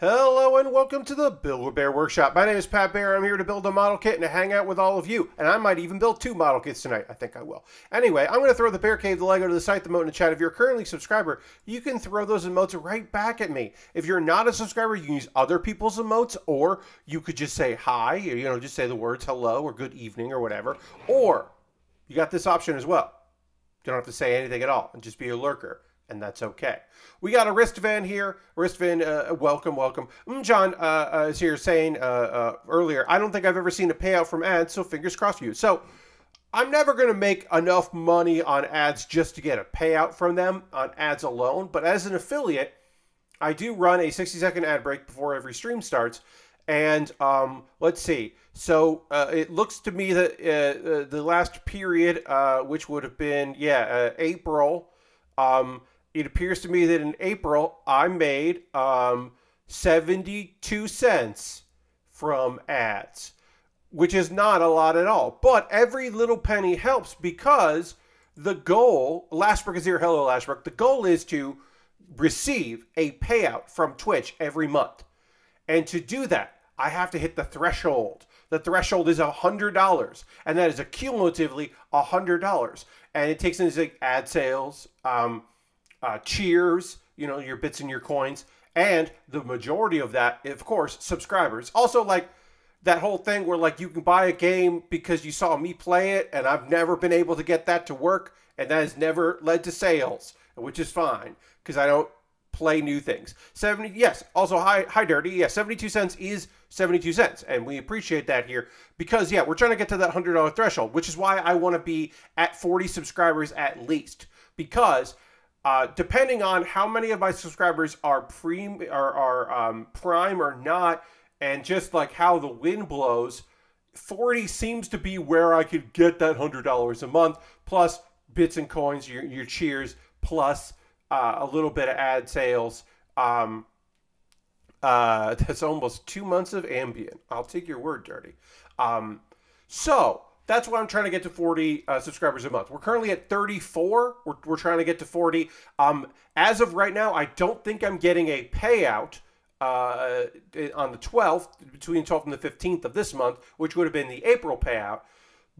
Hello and welcome to the Build a Bear Workshop. My name is Pat Bear. I'm here to build a model kit and to hang out with all of you. And I might even build two model kits tonight. I think I will. Anyway, I'm going to throw the Bear Cave, the Lego to the site, the moat in the chat. If you're currently a subscriber, you can throw those emotes right back at me. If you're not a subscriber, you can use other people's emotes, or you could just say hi, or, you know, just say the words hello or good evening or whatever. Or you got this option as well. You don't have to say anything at all and just be a lurker and that's okay. We got a wristvan here. Wristvan, uh, uh, welcome, welcome. Mm, John uh, uh, is here saying uh, uh, earlier, I don't think I've ever seen a payout from ads, so fingers crossed for you. So I'm never going to make enough money on ads just to get a payout from them on ads alone. But as an affiliate, I do run a 60 second ad break before every stream starts. And um, let's see. So uh, it looks to me that uh, uh the last period, uh, which would have been, yeah, April, um, it appears to me that in April I made um, 72 cents from ads, which is not a lot at all. But every little penny helps because the goal, Lashbrook is here. Hello, Lashbrook. The goal is to receive a payout from Twitch every month. And to do that, I have to hit the threshold. The threshold is $100, and that is accumulatively $100. And it takes into ad sales, um, uh, cheers, you know, your bits and your coins, and the majority of that, of course, subscribers. Also, like that whole thing where like you can buy a game because you saw me play it, and I've never been able to get that to work, and that has never led to sales, which is fine because I don't play new things. 70 yes, also high hi, dirty. Yeah, 72 cents is 72 cents and we appreciate that here because yeah, we're trying to get to that $100 threshold, which is why I want to be at 40 subscribers at least because uh, depending on how many of my subscribers are pre are, are um, prime or not, and just like how the wind blows, 40 seems to be where I could get that $100 a month, plus bits and coins, your, your cheers, plus uh, a little bit of ad sales. Um, uh, that's almost two months of Ambien. I'll take your word, Dirty. Um, so that's why I'm trying to get to 40 uh, subscribers a month. We're currently at 34. We're, we're trying to get to 40. Um, as of right now, I don't think I'm getting a payout uh, on the 12th, between 12th and the 15th of this month, which would have been the April payout.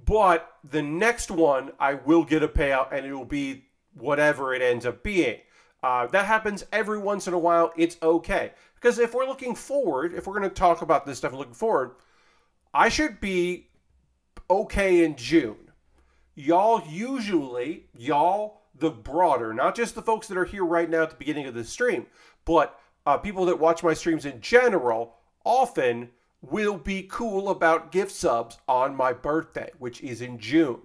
But the next one, I will get a payout and it will be whatever it ends up being. Uh, that happens every once in a while. It's okay. Because if we're looking forward, if we're going to talk about this stuff looking forward, I should be okay in June. Y'all usually, y'all, the broader, not just the folks that are here right now at the beginning of the stream, but uh, people that watch my streams in general often will be cool about gift subs on my birthday, which is in June.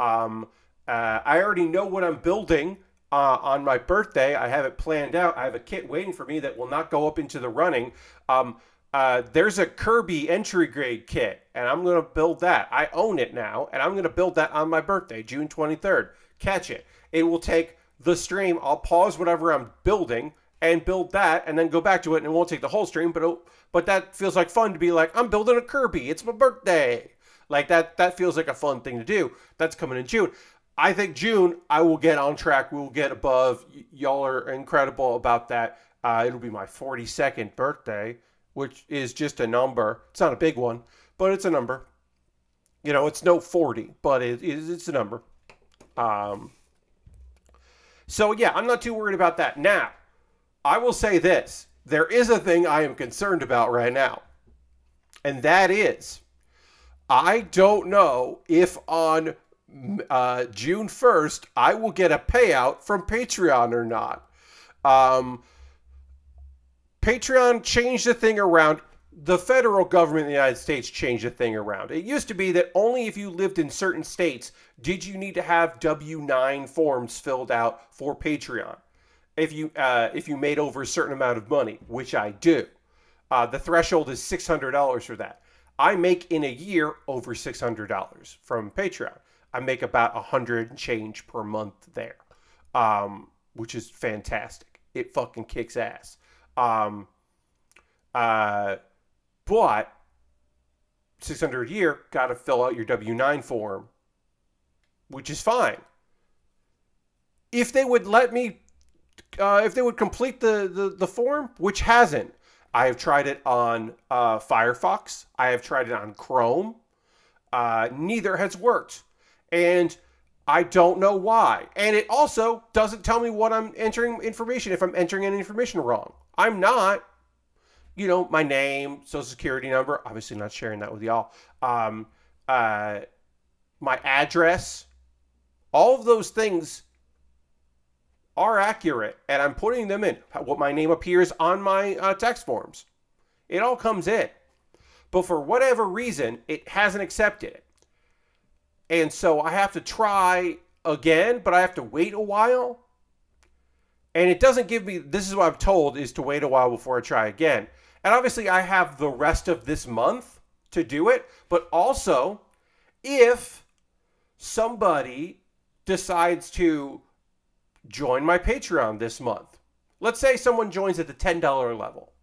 Um, uh, I already know what I'm building uh, on my birthday. I have it planned out. I have a kit waiting for me that will not go up into the running. Um, uh, there's a Kirby entry grade kit, and I'm going to build that. I own it now, and I'm going to build that on my birthday, June 23rd. Catch it. It will take the stream. I'll pause whatever I'm building and build that, and then go back to it, and it won't take the whole stream. But it, but that feels like fun to be like, I'm building a Kirby. It's my birthday. Like that. That feels like a fun thing to do. That's coming in June. I think June I will get on track. We'll get above. y'all are incredible about that. Uh, it'll be my 42nd birthday which is just a number. It's not a big one, but it's a number. You know, it's no 40, but it, it, it's a number. Um, so, yeah, I'm not too worried about that. Now, I will say this there is a thing I am concerned about right now, and that is I don't know if on uh, June 1st I will get a payout from Patreon or not. Um, Patreon changed the thing around. The federal government in the United States changed the thing around. It used to be that only if you lived in certain states did you need to have W 9 forms filled out for Patreon if you, uh, if you made over a certain amount of money, which I do. Uh, the threshold is $600 for that. I make in a year over $600 from Patreon. I make about a 100 change per month there, um, which is fantastic. It fucking kicks ass. Um, uh, but 600 a year, got to fill out your W 9 form, which is fine. If they would let me, uh, if they would complete the, the, the, form, which hasn't, I have tried it on uh, Firefox, I have tried it on Chrome, uh, neither has worked. And I don't know why. And it also doesn't tell me what I'm entering information if I'm entering any information wrong. I'm not. You know, my name, social security number, obviously not sharing that with y'all. Um, uh, my address, all of those things are accurate and I'm putting them in. What my name appears on my uh, tax forms. It all comes in. But for whatever reason, it hasn't accepted it. And so I have to try again, but I have to wait a while. And it doesn't give me, this is what I'm told, is to wait a while before I try again. And obviously, I have the rest of this month to do it. But also, if somebody decides to join my Patreon this month, let's say someone joins at the $10 level.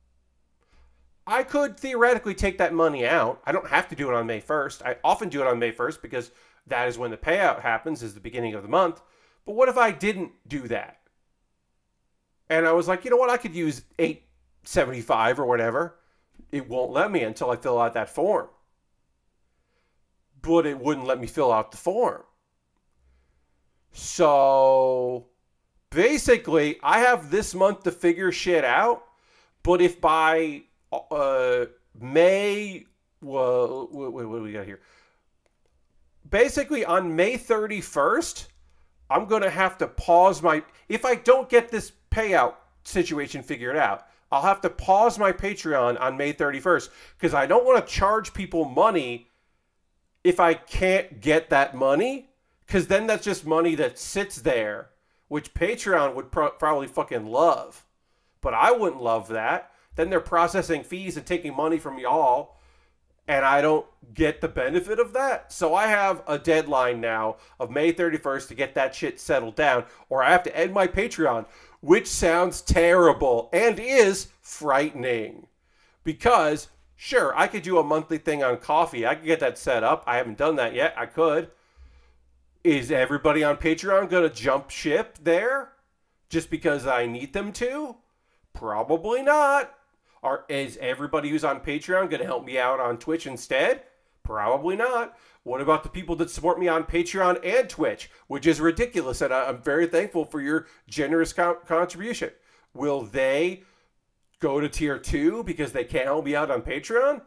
I could theoretically take that money out. I don't have to do it on May 1st. I often do it on May 1st because that is when the payout happens is the beginning of the month. But what if I didn't do that? And I was like, you know what? I could use 875 or whatever. It won't let me until I fill out that form. But it wouldn't let me fill out the form. So basically, I have this month to figure shit out. But if by uh, May, well, wait, what do we got here? Basically, on May 31st, I'm going to have to pause my. If I don't get this payout situation figured out. I'll have to pause my Patreon on May 31st because I don't want to charge people money if I can't get that money because then that's just money that sits there, which Patreon would pro probably fucking love. But I wouldn't love that. Then they're processing fees and taking money from y'all, and I don't get the benefit of that. So I have a deadline now of May 31st to get that shit settled down, or I have to end my Patreon, which sounds terrible and is frightening. Because, sure, I could do a monthly thing on coffee. I could get that set up. I haven't done that yet. I could. Is everybody on Patreon going to jump ship there just because I need them to? Probably not. Are, is everybody who's on Patreon going to help me out on Twitch instead? Probably not. What about the people that support me on Patreon and Twitch, which is ridiculous? And I'm very thankful for your generous co- contribution. Will they go to tier two because they can't help me out on Patreon?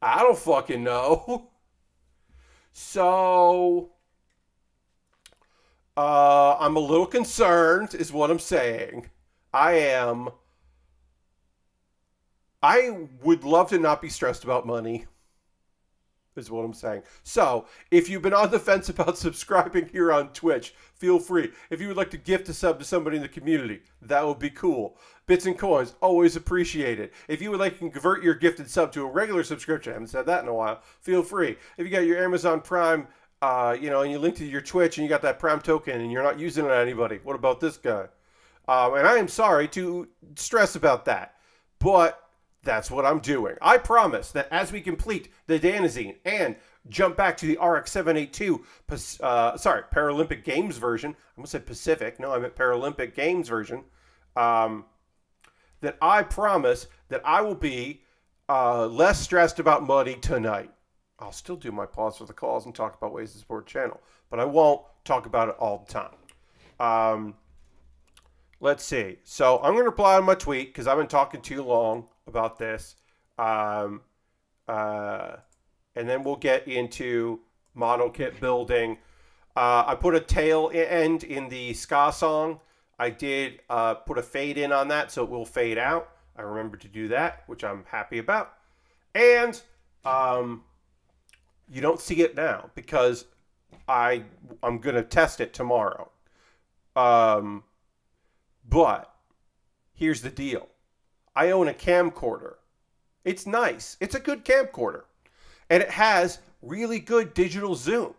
I don't fucking know. So, uh, I'm a little concerned, is what I'm saying. I am. I would love to not be stressed about money is what I'm saying. So, if you've been on the fence about subscribing here on Twitch, feel free. If you would like to gift a sub to somebody in the community, that would be cool. Bits and coins, always appreciated. If you would like to convert your gifted sub to a regular subscription, I haven't said that in a while, feel free. If you got your Amazon Prime, uh, you know, and you link to your Twitch and you got that Prime token and you're not using it on anybody, what about this guy? Um, and I am sorry to stress about that, but that's what I'm doing. I promise that as we complete the Danazine and jump back to the RX 782, uh, sorry, Paralympic Games version, I almost said Pacific, no, I meant Paralympic Games version, um, that I promise that I will be uh, less stressed about money tonight. I'll still do my pause for the calls and talk about ways to support channel, but I won't talk about it all the time. Um, let's see. So I'm going to reply on my tweet because I've been talking too long about this. Um, uh, and then we'll get into model kit building. Uh, I put a tail end in the ska song. I did uh, put a fade in on that, so it will fade out. I remember to do that, which I'm happy about. And um, you don't see it now because I I'm gonna test it tomorrow. Um, but here's the deal: I own a camcorder. It's nice. It's a good camcorder. And it has really good digital zoom.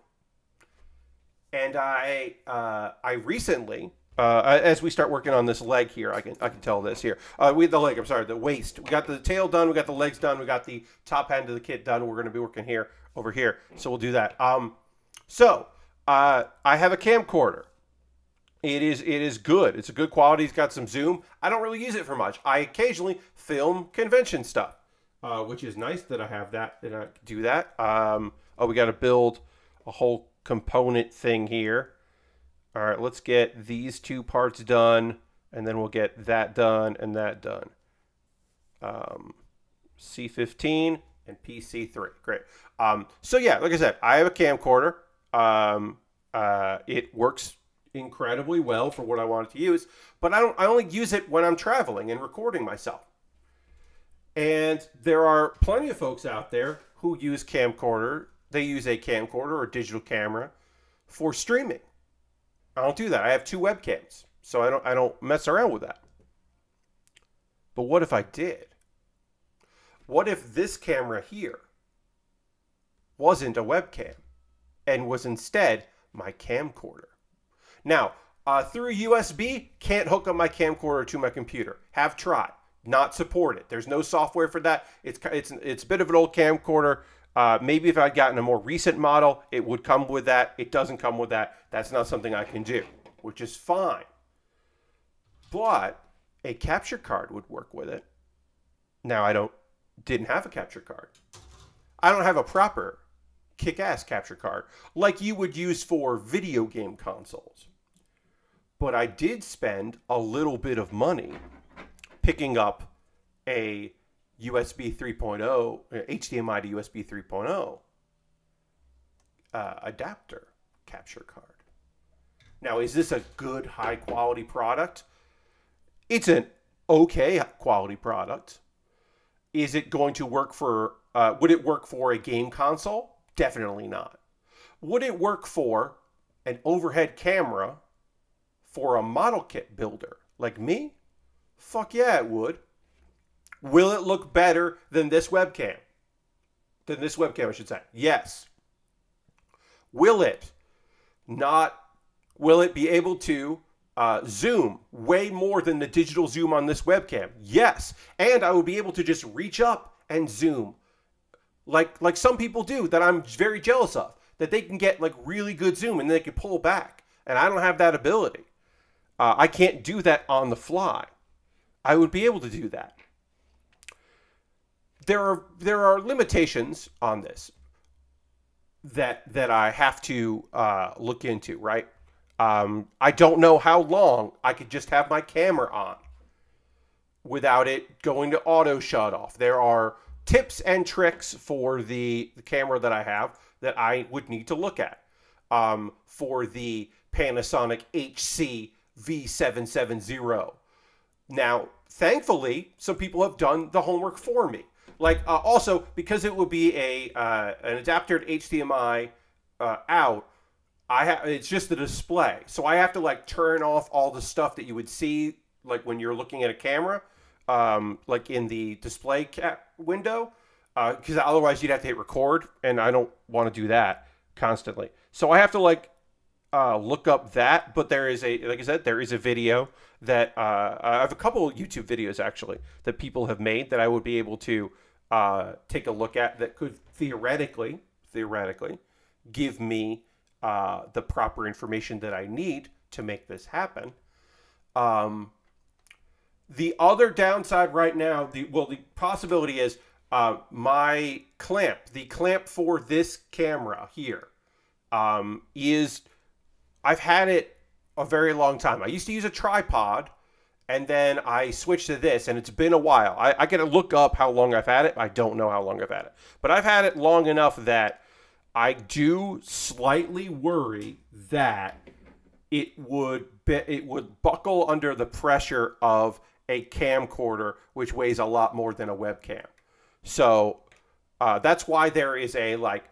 And I, uh, I recently, uh, as we start working on this leg here, I can I can tell this here. Uh, we the leg. I'm sorry, the waist. We got the tail done. We got the legs done. We got the top end of the kit done. We're going to be working here over here. So we'll do that. Um, so uh, I have a camcorder. It is it is good. It's a good quality. It's got some zoom. I don't really use it for much. I occasionally film convention stuff, uh, which is nice that I have that and I do that. Um, oh, we got to build a whole component thing here. All right, let's get these two parts done, and then we'll get that done and that done. Um, C15 and PC3. Great. Um, so yeah, like I said, I have a camcorder. Um, uh, it works incredibly well for what I wanted to use, but I don't I only use it when I'm traveling and recording myself. And there are plenty of folks out there who use camcorder. They use a camcorder or digital camera for streaming. I don't do that. I have two webcams, so I don't I don't mess around with that. But what if I did? What if this camera here wasn't a webcam and was instead my camcorder? Now, uh, through USB, can't hook up my camcorder to my computer. Have tried. Not supported. There's no software for that. It's, it's, it's a bit of an old camcorder. Uh, maybe if I'd gotten a more recent model, it would come with that. It doesn't come with that. That's not something I can do, which is fine. But a capture card would work with it. Now I don't didn't have a capture card. I don't have a proper kick-ass capture card like you would use for video game consoles but I did spend a little bit of money picking up a USB 3.0, uh, HDMI to USB 3.0 uh, adapter capture card. Now, is this a good, high quality product? It's an okay quality product. Is it going to work for, uh, would it work for a game console? Definitely not. Would it work for an overhead camera for a model kit builder like me? Fuck yeah, it would. Will it look better than this webcam? Than this webcam, I should say. Yes. Will it not? Will it be able to uh, zoom way more than the digital zoom on this webcam? Yes. And I will be able to just reach up and zoom like like some people do that I'm very jealous of that they can get like really good zoom and they can pull back and I don't have that ability. Uh, I can't do that on the fly. I would be able to do that. There are there are limitations on this that that I have to uh, look into. Right. Um, I don't know how long I could just have my camera on without it going to auto shut off. There are tips and tricks for the, the camera that I have that I would need to look at. Um, for the Panasonic HC V770. Now, thankfully, some people have done the homework for me. Like uh, also because it would be a uh, an adapter to HDMI uh, out, I have it's just the display, so I have to like turn off all the stuff that you would see like when you're looking at a camera, um, like in the display cap window, because uh, otherwise you'd have to hit record, and I don't want to do that constantly. So I have to like uh, look up that, but there is a like I said, there is a video that uh, I have a couple YouTube videos actually that people have made that I would be able to uh, take a look at that could theoretically theoretically give me uh, the proper information that I need to make this happen. Um, the other downside right now, the well, the possibility is uh, my clamp, the clamp for this camera here, um, is I've had it a very long time. I used to use a tripod and then I switched to this, and it's been a while. I, I gotta look up how long I've had it. I don't know how long I've had it, but I've had it long enough that I do slightly worry that it would be, it would buckle under the pressure of a camcorder, which weighs a lot more than a webcam. So uh, that's why there is a like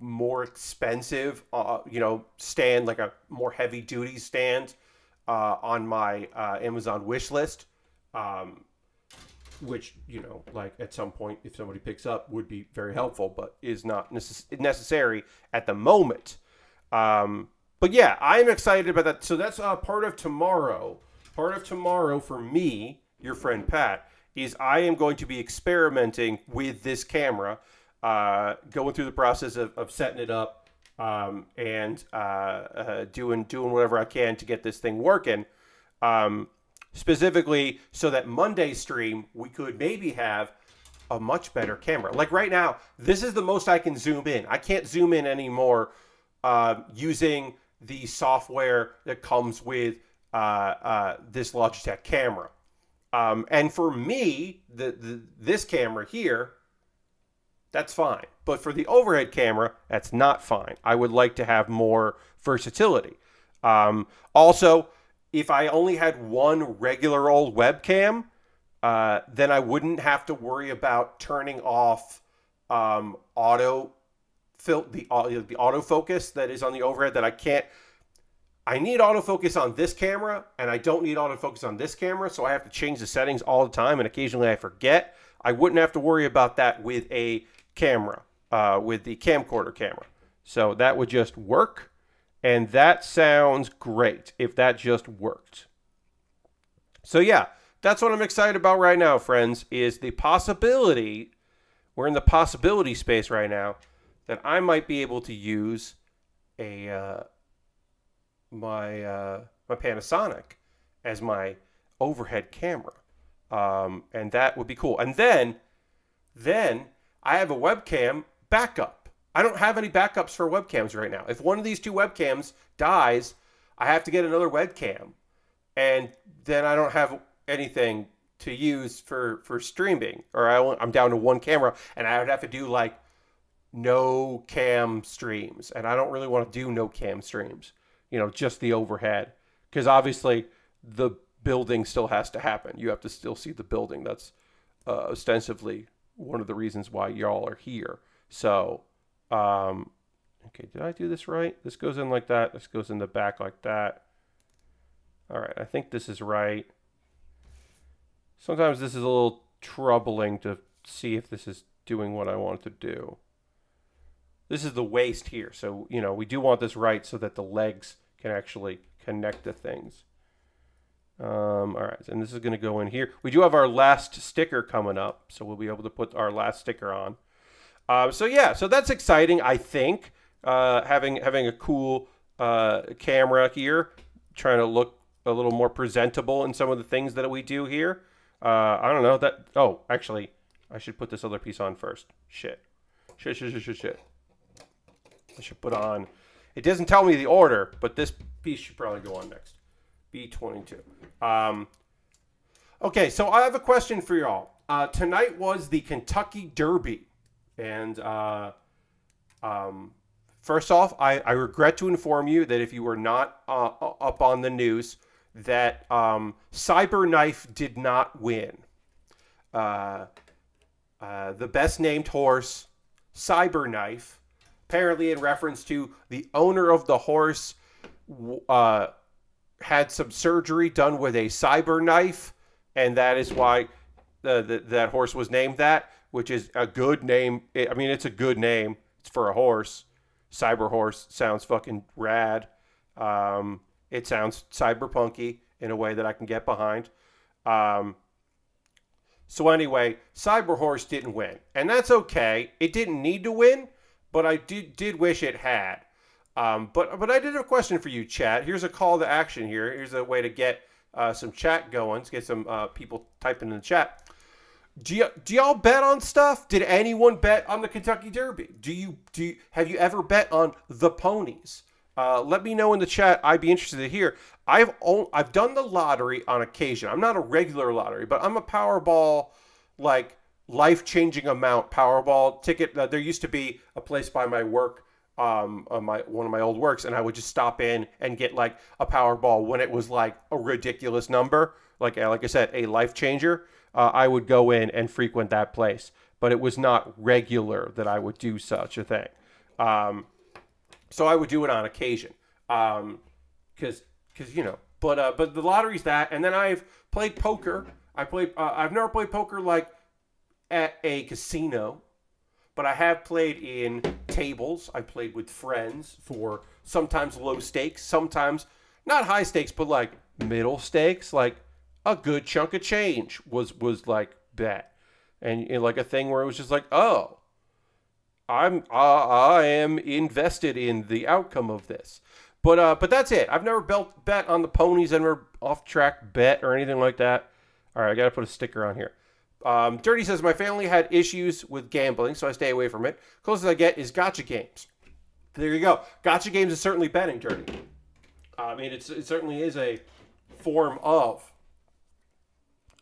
more expensive, uh, you know, stand like a more heavy duty stand uh, on my uh, Amazon wish list, um, which you know, like at some point, if somebody picks up, would be very helpful, but is not necess- necessary at the moment. Um, but yeah, I'm excited about that. So that's uh, part of tomorrow. Part of tomorrow for me, your friend Pat, is I am going to be experimenting with this camera uh, going through the process of, of setting it up um, and uh, uh, doing doing whatever I can to get this thing working. Um, specifically, so that Monday stream we could maybe have a much better camera. Like right now, this is the most I can zoom in. I can't zoom in anymore um, using the software that comes with uh, uh, this Logitech camera. Um, and for me, the, the this camera here that's fine. But for the overhead camera, that's not fine. I would like to have more versatility. Um, also, if I only had one regular old webcam, uh, then I wouldn't have to worry about turning off um, auto fil- the auto, uh, the autofocus that is on the overhead that I can't. I need autofocus on this camera, and I don't need autofocus on this camera, so I have to change the settings all the time, and occasionally I forget. I wouldn't have to worry about that with a camera uh, with the camcorder camera. So that would just work. And that sounds great if that just worked. So yeah, that's what I'm excited about right now, friends, is the possibility, we're in the possibility space right now, that I might be able to use a uh, my uh, my Panasonic as my overhead camera, um, and that would be cool. And then, then I have a webcam backup. I don't have any backups for webcams right now. If one of these two webcams dies, I have to get another webcam. And then I don't have anything to use for, for streaming, or I, I'm down to one camera and I would have to do like no cam streams. And I don't really want to do no cam streams, you know, just the overhead. Because obviously the building still has to happen. You have to still see the building that's uh, ostensibly one of the reasons why y'all are here. So, um, okay, did I do this right? This goes in like that. This goes in the back like that. All right, I think this is right. Sometimes this is a little troubling to see if this is doing what I want to do. This is the waist here. So, you know, we do want this right so that the legs can actually connect to things. Um, all right, and this is going to go in here. We do have our last sticker coming up, so we'll be able to put our last sticker on. Uh, so yeah, so that's exciting. I think uh, having having a cool uh, camera here, trying to look a little more presentable in some of the things that we do here. Uh, I don't know that. Oh, actually, I should put this other piece on first. Shit, shit, shit, shit, shit. shit. I should put on. It doesn't tell me the order, but this piece should probably go on next. B22. Um, okay, so I have a question for y'all. Uh, tonight was the Kentucky Derby. And uh, um, first off, I, I, regret to inform you that if you were not uh, up on the news, that um, Cyberknife did not win. Uh, uh, the best named horse, Cyberknife, apparently in reference to the owner of the horse, uh, had some surgery done with a cyber knife, and that is why the, the, that horse was named that, which is a good name. I mean, it's a good name. It's for a horse. Cyber horse sounds fucking rad. Um, it sounds cyberpunky in a way that I can get behind. Um, so anyway, Cyber Horse didn't win, and that's okay. It didn't need to win, but I did did wish it had. Um, but but I did have a question for you, chat. Here's a call to action. Here, here's a way to get uh, some chat going. Let's get some uh, people typing in the chat. Do, y- do y'all bet on stuff? Did anyone bet on the Kentucky Derby? Do you do? You, have you ever bet on the ponies? Uh, let me know in the chat. I'd be interested to hear. I've i I've done the lottery on occasion. I'm not a regular lottery, but I'm a Powerball like life changing amount Powerball ticket. Uh, there used to be a place by my work um, on my one of my old works, and I would just stop in and get like a Powerball when it was like a ridiculous number, like uh, like I said, a life changer. Uh, I would go in and frequent that place, but it was not regular that I would do such a thing. Um, so I would do it on occasion, because um, because you know. But uh, but the lottery's that, and then I've played poker. I played. Uh, I've never played poker like at a casino but I have played in tables. I played with friends for sometimes low stakes, sometimes not high stakes, but like middle stakes, like a good chunk of change was was like bet, and, and like a thing where it was just like, oh, I'm uh, I am invested in the outcome of this. But uh, but that's it. I've never belt bet on the ponies. and never off track bet or anything like that. All right, I got to put a sticker on here. Um, Dirty says, My family had issues with gambling, so I stay away from it. Closest I get is gotcha games. There you go. Gotcha games is certainly betting, Dirty. I mean, it's, it certainly is a form of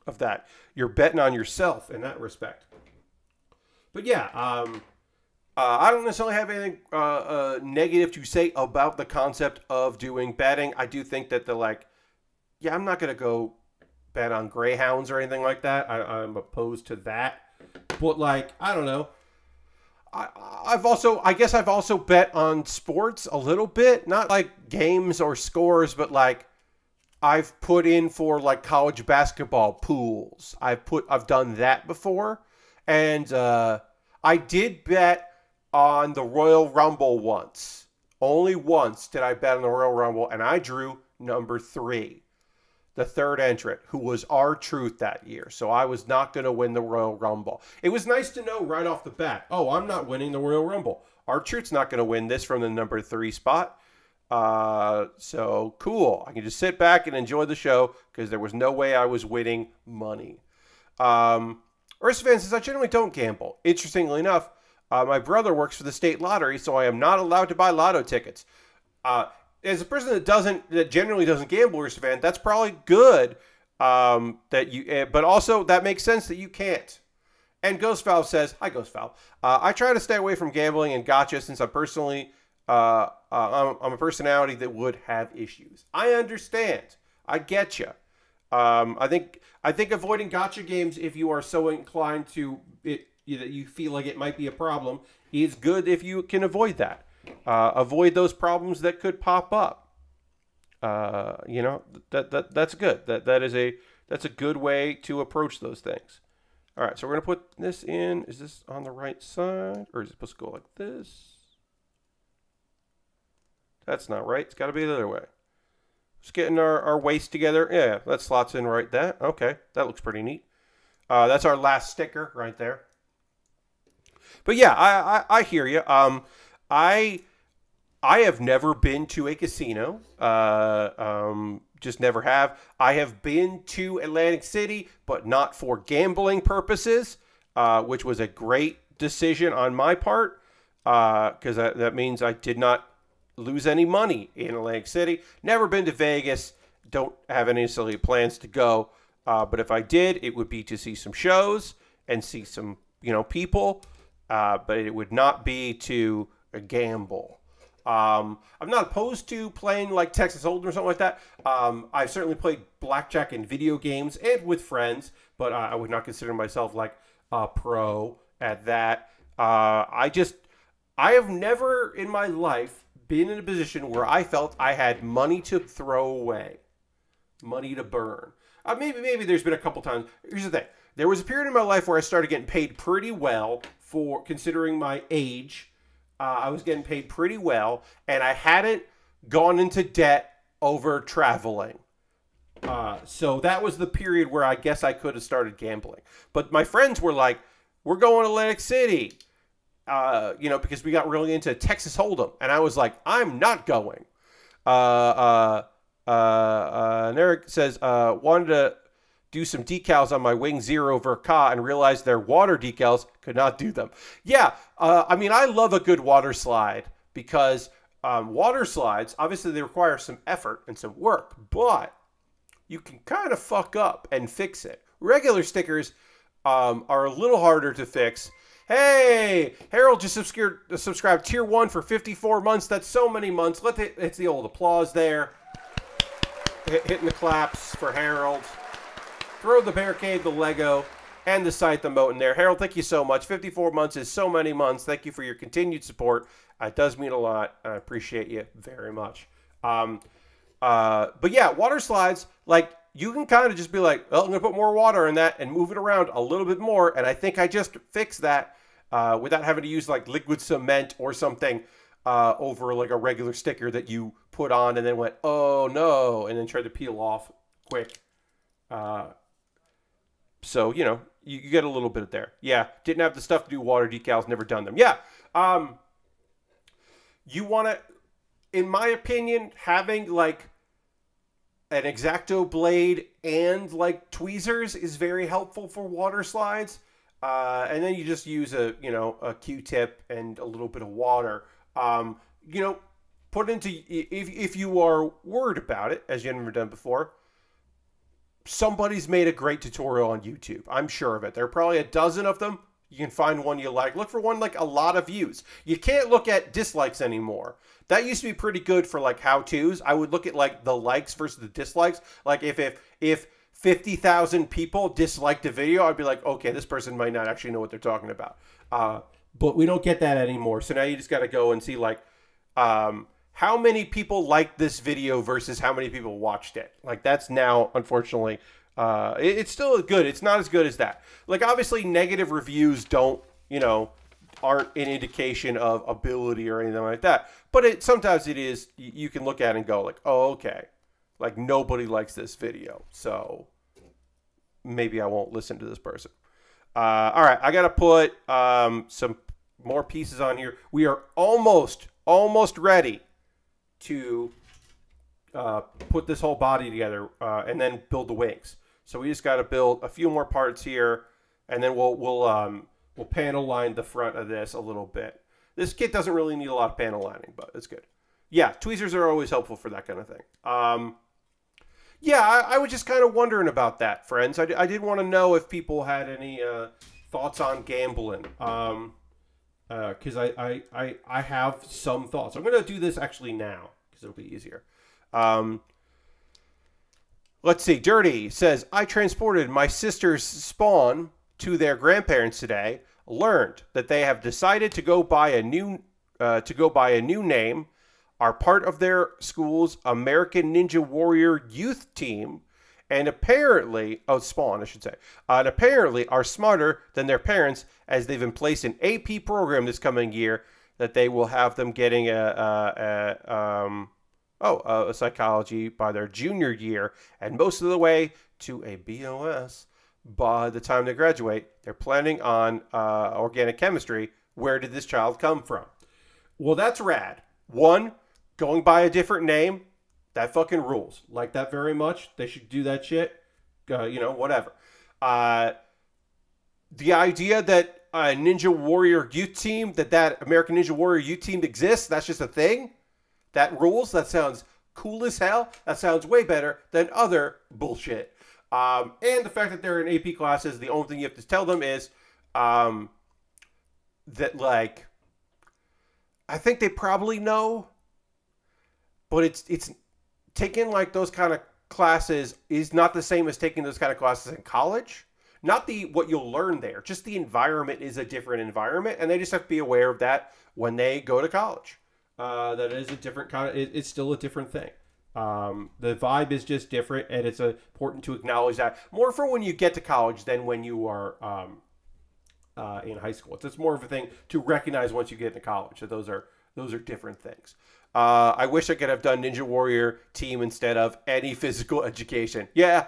of that. You're betting on yourself in that respect. But yeah, um, uh, I don't necessarily have anything uh, uh, negative to say about the concept of doing betting. I do think that the like, yeah, I'm not gonna go bet on greyhounds or anything like that. I, am opposed to that. But like, I don't know. I, I've also, I guess, I've also bet on sports a little bit, not like games or scores, but like I've put in for like college basketball pools. I've put, I've done that before, and uh, I did bet on the Royal Rumble once. Only once did I bet on the Royal Rumble, and I drew number three the third entrant, who was our truth that year. So I was not going to win the Royal Rumble. It was nice to know right off the bat. Oh, I'm not winning the Royal Rumble. Our truth's not going to win this from the number three spot. Uh, so cool. I can just sit back and enjoy the show because there was no way I was winning money. Um, Ursa Van says, I generally don't gamble. Interestingly enough, uh, my brother works for the state lottery, so I am not allowed to buy lotto tickets. Uh, as a person that doesn't that generally doesn't gamble or fan, that's probably good. Um, that you, eh, but also that makes sense that you can't. And Ghost Valve says, "Hi, Ghost Valve. Uh, I try to stay away from gambling and gotcha since I'm personally, uh, uh, I'm, I'm, a personality that would have issues. I understand. I get you. Um, I think I think avoiding gotcha games if you are so inclined to it that you feel like it might be a problem is good if you can avoid that uh, avoid those problems that could pop up. Uh, you know that, that that's good. That that is a that's a good way to approach those things. All right, so we're gonna put this in. Is this on the right side, or is it supposed to go like this? That's not right. It's got to be the other way. Just getting our, our waist together. Yeah, that slots in right there. Okay, that looks pretty neat. Uh, that's our last sticker right there. But yeah, I, I, I hear you. Um, I I have never been to a casino. Uh, um, just never have. I have been to Atlantic City, but not for gambling purposes, uh, which was a great decision on my part because uh, that, that means I did not lose any money in Atlantic City. Never been to Vegas. Don't have any silly plans to go. Uh, but if I did, it would be to see some shows and see some, you know, people. Uh, but it would not be to a gamble. Um, I'm not opposed to playing like Texas Hold'em or something like that. Um, I've certainly played blackjack in video games and with friends, but uh, I would not consider myself like a pro at that. Uh, I just, I have never in my life been in a position where I felt I had money to throw away, money to burn. Uh, maybe, maybe there's been a couple times. Here's the thing: there was a period in my life where I started getting paid pretty well for considering my age uh, I was getting paid pretty well, and I hadn't gone into debt over traveling. Uh, so that was the period where I guess I could have started gambling. But my friends were like, "We're going to Atlantic City," uh, you know, because we got really into Texas Hold'em, and I was like, "I'm not going." Uh, uh, uh, uh, and Eric says, uh, "Wanted to do some decals on my Wing Zero Verka and realize their water decals could not do them. Yeah, uh, I mean, I love a good water slide because um, water slides, obviously, they require some effort and some work, but you can kind of fuck up and fix it. Regular stickers um, are a little harder to fix. Hey, Harold just subscribed, subscribed tier one for 54 months. That's so many months. Let us it's the old applause there. H hitting the claps for Harold. Throw the barricade, the Lego, and the scythe the moat in there. Harold, thank you so much. 54 months is so many months. Thank you for your continued support. Uh, it does mean a lot. I appreciate you very much. Um, uh, but yeah, water slides, like you can kind of just be like, well, I'm going to put more water in that and move it around a little bit more. And I think I just fixed that uh, without having to use like liquid cement or something uh, over like a regular sticker that you put on and then went, oh no, and then tried to peel off quick. Uh, so, you know, you, you get a little bit there. Yeah, didn't have the stuff to do water decals, never done them. Yeah. Um, you want to, in my opinion, having like an exacto blade and like tweezers is very helpful for water slides. Uh, and then you just use a you know a Q-tip and a little bit of water. Um, you know, put into if if you are worried about it, as you've never done before, somebody's made a great tutorial on YouTube. I'm sure of it. There are probably a dozen of them. You can find one you like. Look for one like a lot of views. You can't look at dislikes anymore. That used to be pretty good for like how to's. I would look at like the likes versus the dislikes. Like if if if 50,000 people disliked a video, I'd be like, okay, this person might not actually know what they're talking about. Uh, but we don't get that anymore. So now you just got to go and see like um, how many people liked this video versus how many people watched it. Like that's now, unfortunately, uh, it, it's still good. It's not as good as that. Like obviously, negative reviews don't, you know, aren't an indication of ability or anything like that. But it sometimes it is. You can look at and go like, oh, okay, like nobody likes this video, so maybe I won't listen to this person. Uh, all right, I gotta put um, some more pieces on here. We are almost almost ready to uh, put this whole body together uh, and then build the wings. So we just got to build a few more parts here, and then we'll we'll um, we'll panel line the front of this a little bit. This kit doesn't really need a lot of panel lining, but it's good. Yeah, tweezers are always helpful for that kind of thing. Um, yeah, I, I, was just kind of wondering about that, friends. I, I did want to know if people had any uh, thoughts on gambling. Um, because uh, I, I, I, I have some thoughts. I'm going to do this actually now because it'll be easier. Um, let's see. Dirty says, I transported my sister's spawn to their grandparents today, learned that they have decided to go by a new uh, to go by a new name, are part of their school's American Ninja Warrior youth team, and apparently, oh, spawn, I should say, uh, and apparently are smarter than their parents as they've been placed in AP program this coming year that they will have them getting a, a, a um, oh, a psychology by their junior year and most of the way to a BOS by the time they graduate. They're planning on uh, organic chemistry. Where did this child come from? Well, that's rad. One, going by a different name, that fucking rules. Like that very much. They should do that shit. Uh, you know, whatever. Uh, the idea that a Ninja Warrior U team, that that American Ninja Warrior U team exists, that's just a thing. That rules. That sounds cool as hell. That sounds way better than other bullshit. Um, and the fact that they're in AP classes, the only thing you have to tell them is um, that, like, I think they probably know, but it's it's taking like those kind of classes is not the same as taking those kind of classes in college. Not the what you'll learn there, just the environment is a different environment, and they just have to be aware of that when they go to college. Uh, that is a different kind of. It, it's still a different thing. Um, the vibe is just different, and it's important to acknowledge that more for when you get to college than when you are um, uh, in high school. It's, it's more of a thing to recognize once you get into college that those are those are different things. Uh, I wish I could have done Ninja Warrior team instead of any physical education. Yeah.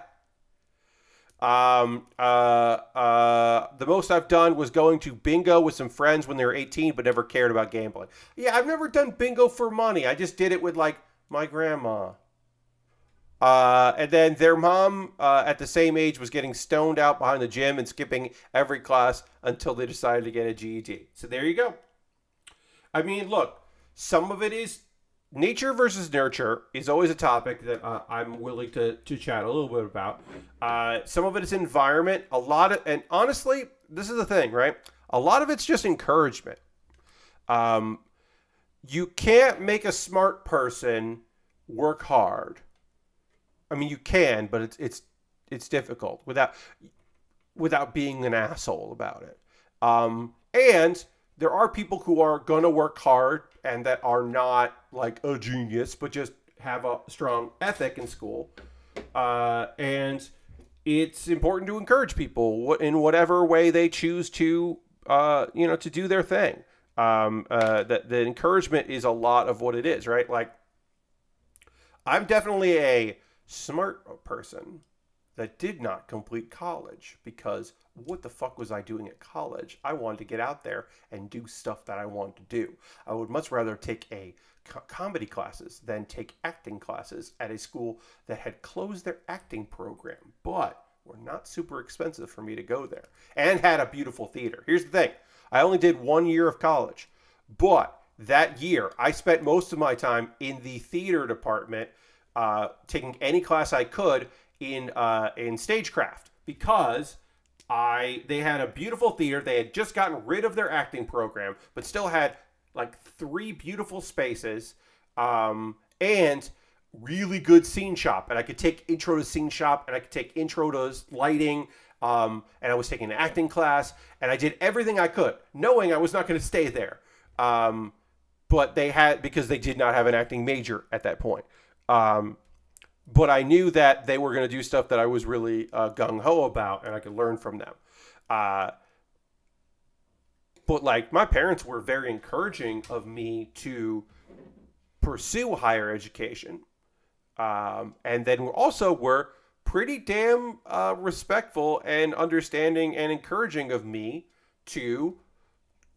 Um, uh, uh, the most I've done was going to bingo with some friends when they were 18, but never cared about gambling. Yeah, I've never done bingo for money. I just did it with like my grandma. Uh, and then their mom uh, at the same age was getting stoned out behind the gym and skipping every class until they decided to get a GED. So there you go. I mean, look, some of it is nature versus nurture is always a topic that uh, I'm willing to, to chat a little bit about. Uh, some of it is environment, a lot of, and honestly, this is the thing, right? A lot of it's just encouragement. Um, you can't make a smart person work hard. I mean, you can, but it's it's it's difficult without without being an asshole about it. Um, and there are people who are gonna work hard and that are not like a genius, but just have a strong ethic in school. Uh, and it's important to encourage people in whatever way they choose to, uh, you know, to do their thing. Um, uh, the encouragement is a lot of what it is, right? Like, I'm definitely a smart person that did not complete college because what the fuck was I doing at college? I wanted to get out there and do stuff that I wanted to do. I would much rather take a co comedy classes than take acting classes at a school that had closed their acting program, but were not super expensive for me to go there and had a beautiful theater. Here's the thing. I only did 1 year of college, but that year I spent most of my time in the theater department uh, taking any class I could in uh, in stagecraft because I they had a beautiful theater. They had just gotten rid of their acting program, but still had like three beautiful spaces um, and really good scene shop. And I could take intro to scene shop, and I could take intro to lighting. Um, and I was taking an acting class, and I did everything I could, knowing I was not going to stay there. Um, but they had because they did not have an acting major at that point. Um, but I knew that they were going to do stuff that I was really uh, gung ho about, and I could learn from them. Uh, but like my parents were very encouraging of me to pursue higher education, um, and then also were pretty damn uh, respectful and understanding and encouraging of me to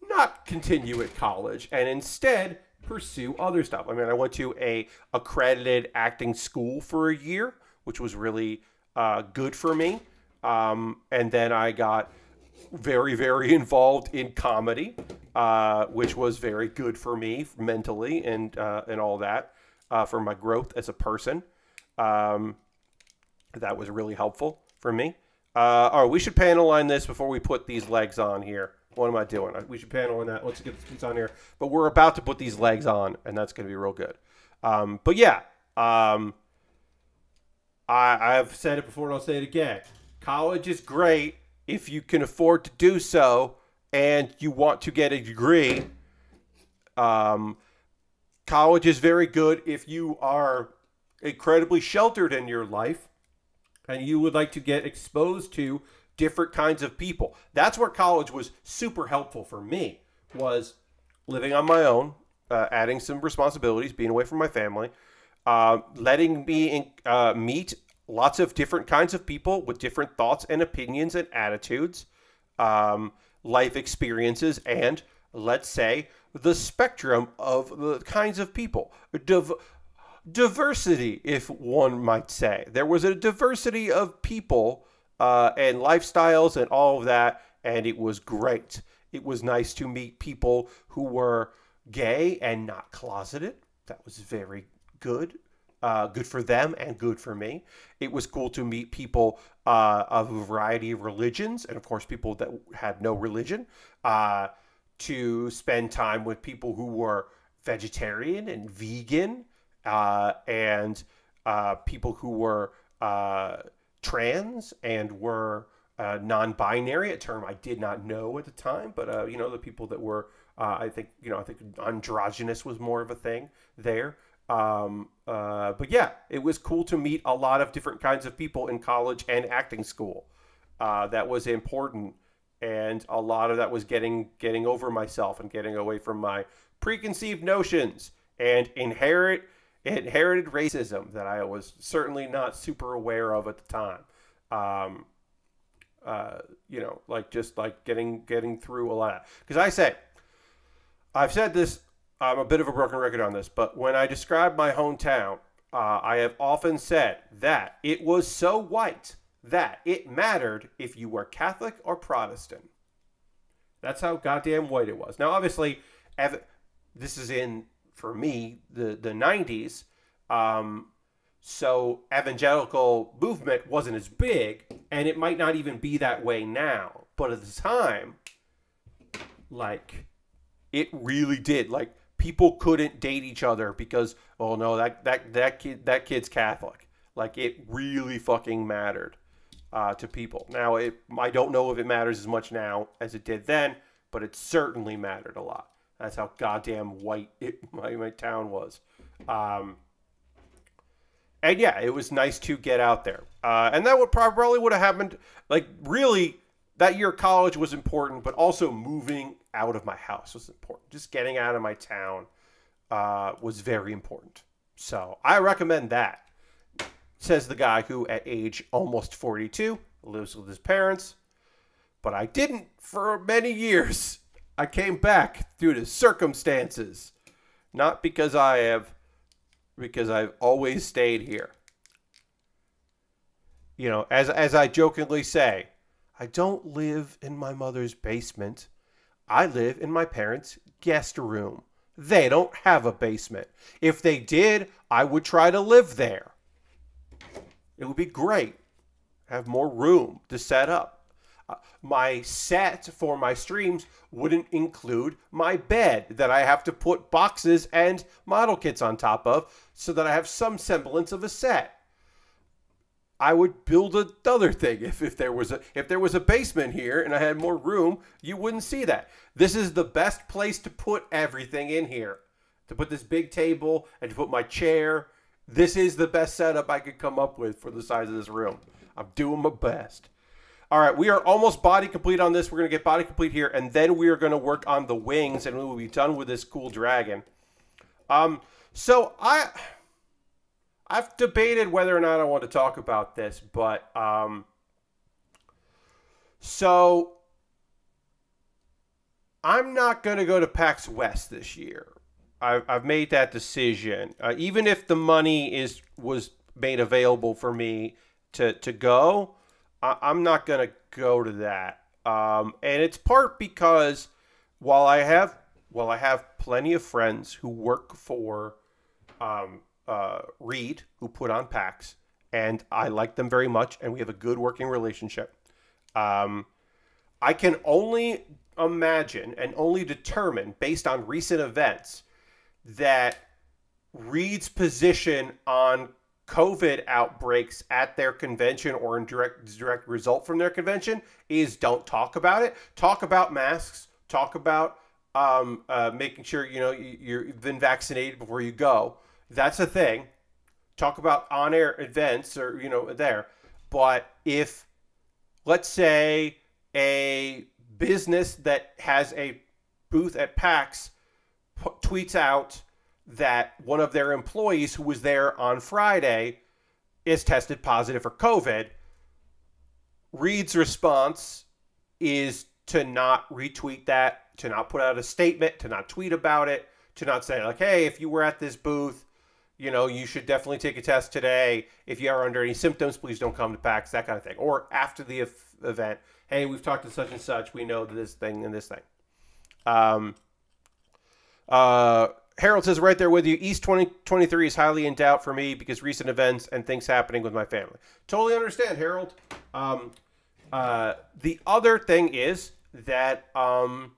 not continue at college and instead pursue other stuff. I mean, I went to a accredited acting school for a year, which was really uh, good for me. Um, and then I got very, very involved in comedy, uh, which was very good for me mentally and uh, and all that uh, for my growth as a person. Um, that was really helpful for me. Uh, all right, we should panel line this before we put these legs on here. What am I doing? We should panel on that. Let's get it's on here. But we're about to put these legs on, and that's going to be real good. Um, but yeah, um, I, I've said it before, and I'll say it again. College is great if you can afford to do so, and you want to get a degree. Um, college is very good if you are incredibly sheltered in your life and you would like to get exposed to different kinds of people. That's where college was super helpful for me was living on my own, uh, adding some responsibilities, being away from my family, uh, letting me in, uh, meet lots of different kinds of people with different thoughts and opinions and attitudes, um, life experiences, and let's say the spectrum of the kinds of people. Div- diversity, if one might say. There was a diversity of people uh, and lifestyles and all of that. And it was great. It was nice to meet people who were gay and not closeted. That was very good. Uh, good for them and good for me. It was cool to meet people uh, of a variety of religions and, of course, people that had no religion. Uh, to spend time with people who were vegetarian and vegan uh, and uh, people who were uh, trans and were uh, non-binary, a term I did not know at the time, but uh, you know the people that were, uh, I think you know I think androgynous was more of a thing there. Um, uh, but yeah, it was cool to meet a lot of different kinds of people in college and acting school. Uh, that was important, and a lot of that was getting getting over myself and getting away from my preconceived notions and inherit inherited racism that I was certainly not super aware of at the time. Um, uh, you know, like just like getting getting through a lot. Because I say, I've said this. I'm a bit of a broken record on this, but when I describe my hometown, uh, I have often said that it was so white that it mattered if you were Catholic or Protestant. That's how goddamn white it was. Now, obviously, this is in for me the the 90s um, so evangelical movement wasn't as big and it might not even be that way now but at the time like it really did like people couldn't date each other because oh no that that that kid that kid's catholic like it really fucking mattered uh, to people now it i don't know if it matters as much now as it did then but it certainly mattered a lot that's how goddamn white it, my, my town was. Um, and yeah, it was nice to get out there. Uh, and that would probably would have happened. Like really, that year of college was important, but also moving out of my house was important. Just getting out of my town uh, was very important. So I recommend that. Says the guy who, at age almost 42, lives with his parents. But I didn't for many years. I came back due to circumstances, not because I have, because I've always stayed here. You know, as, as I jokingly say, I don't live in my mother's basement. I live in my parents' guest room. They don't have a basement. If they did, I would try to live there. It would be great. Have more room to set up my set for my streams wouldn't include my bed that I have to put boxes and model kits on top of so that I have some semblance of a set. I would build another thing if, if there was a if there was a basement here and I had more room, you wouldn't see that. This is the best place to put everything in here. To put this big table and to put my chair. This is the best setup I could come up with for the size of this room. I'm doing my best. All right, we are almost body complete on this. We're going to get body complete here, and then we are going to work on the wings, and we will be done with this cool dragon. Um, so I, I've debated whether or not I want to talk about this, but um, so I'm not going to go to PAX West this year. I've, I've made that decision. Uh, even if the money is was made available for me to to go, I- am not going to go to that. Um, and it's part because while I have while I have plenty of friends who work for um, uh, Reed, who put on packs, and I like them very much, and we have a good working relationship. Um, I can only imagine and only determine based on recent events that Reed's position on COVID outbreaks at their convention or in direct direct result from their convention is don't talk about it. Talk about masks. Talk about um, uh, making sure you know you, have been vaccinated before you go. That's a thing. Talk about on air events or you know there. But if let's say a business that has a booth at PAX tweets out that one of their employees who was there on Friday is tested positive for COVID. Reed's response is to not retweet that, to not put out a statement, to not tweet about it, to not say, like, hey, if you were at this booth, you know, you should definitely take a test today. If you are under any symptoms, please don't come to PAX, that kind of thing. Or after the event, hey, we've talked to such and such. We know this thing and this thing. Um, uh, Harold says right there with you. East 2023 20, is highly in doubt for me because recent events and things happening with my family. Totally understand, Harold. Um, uh, the other thing is that um,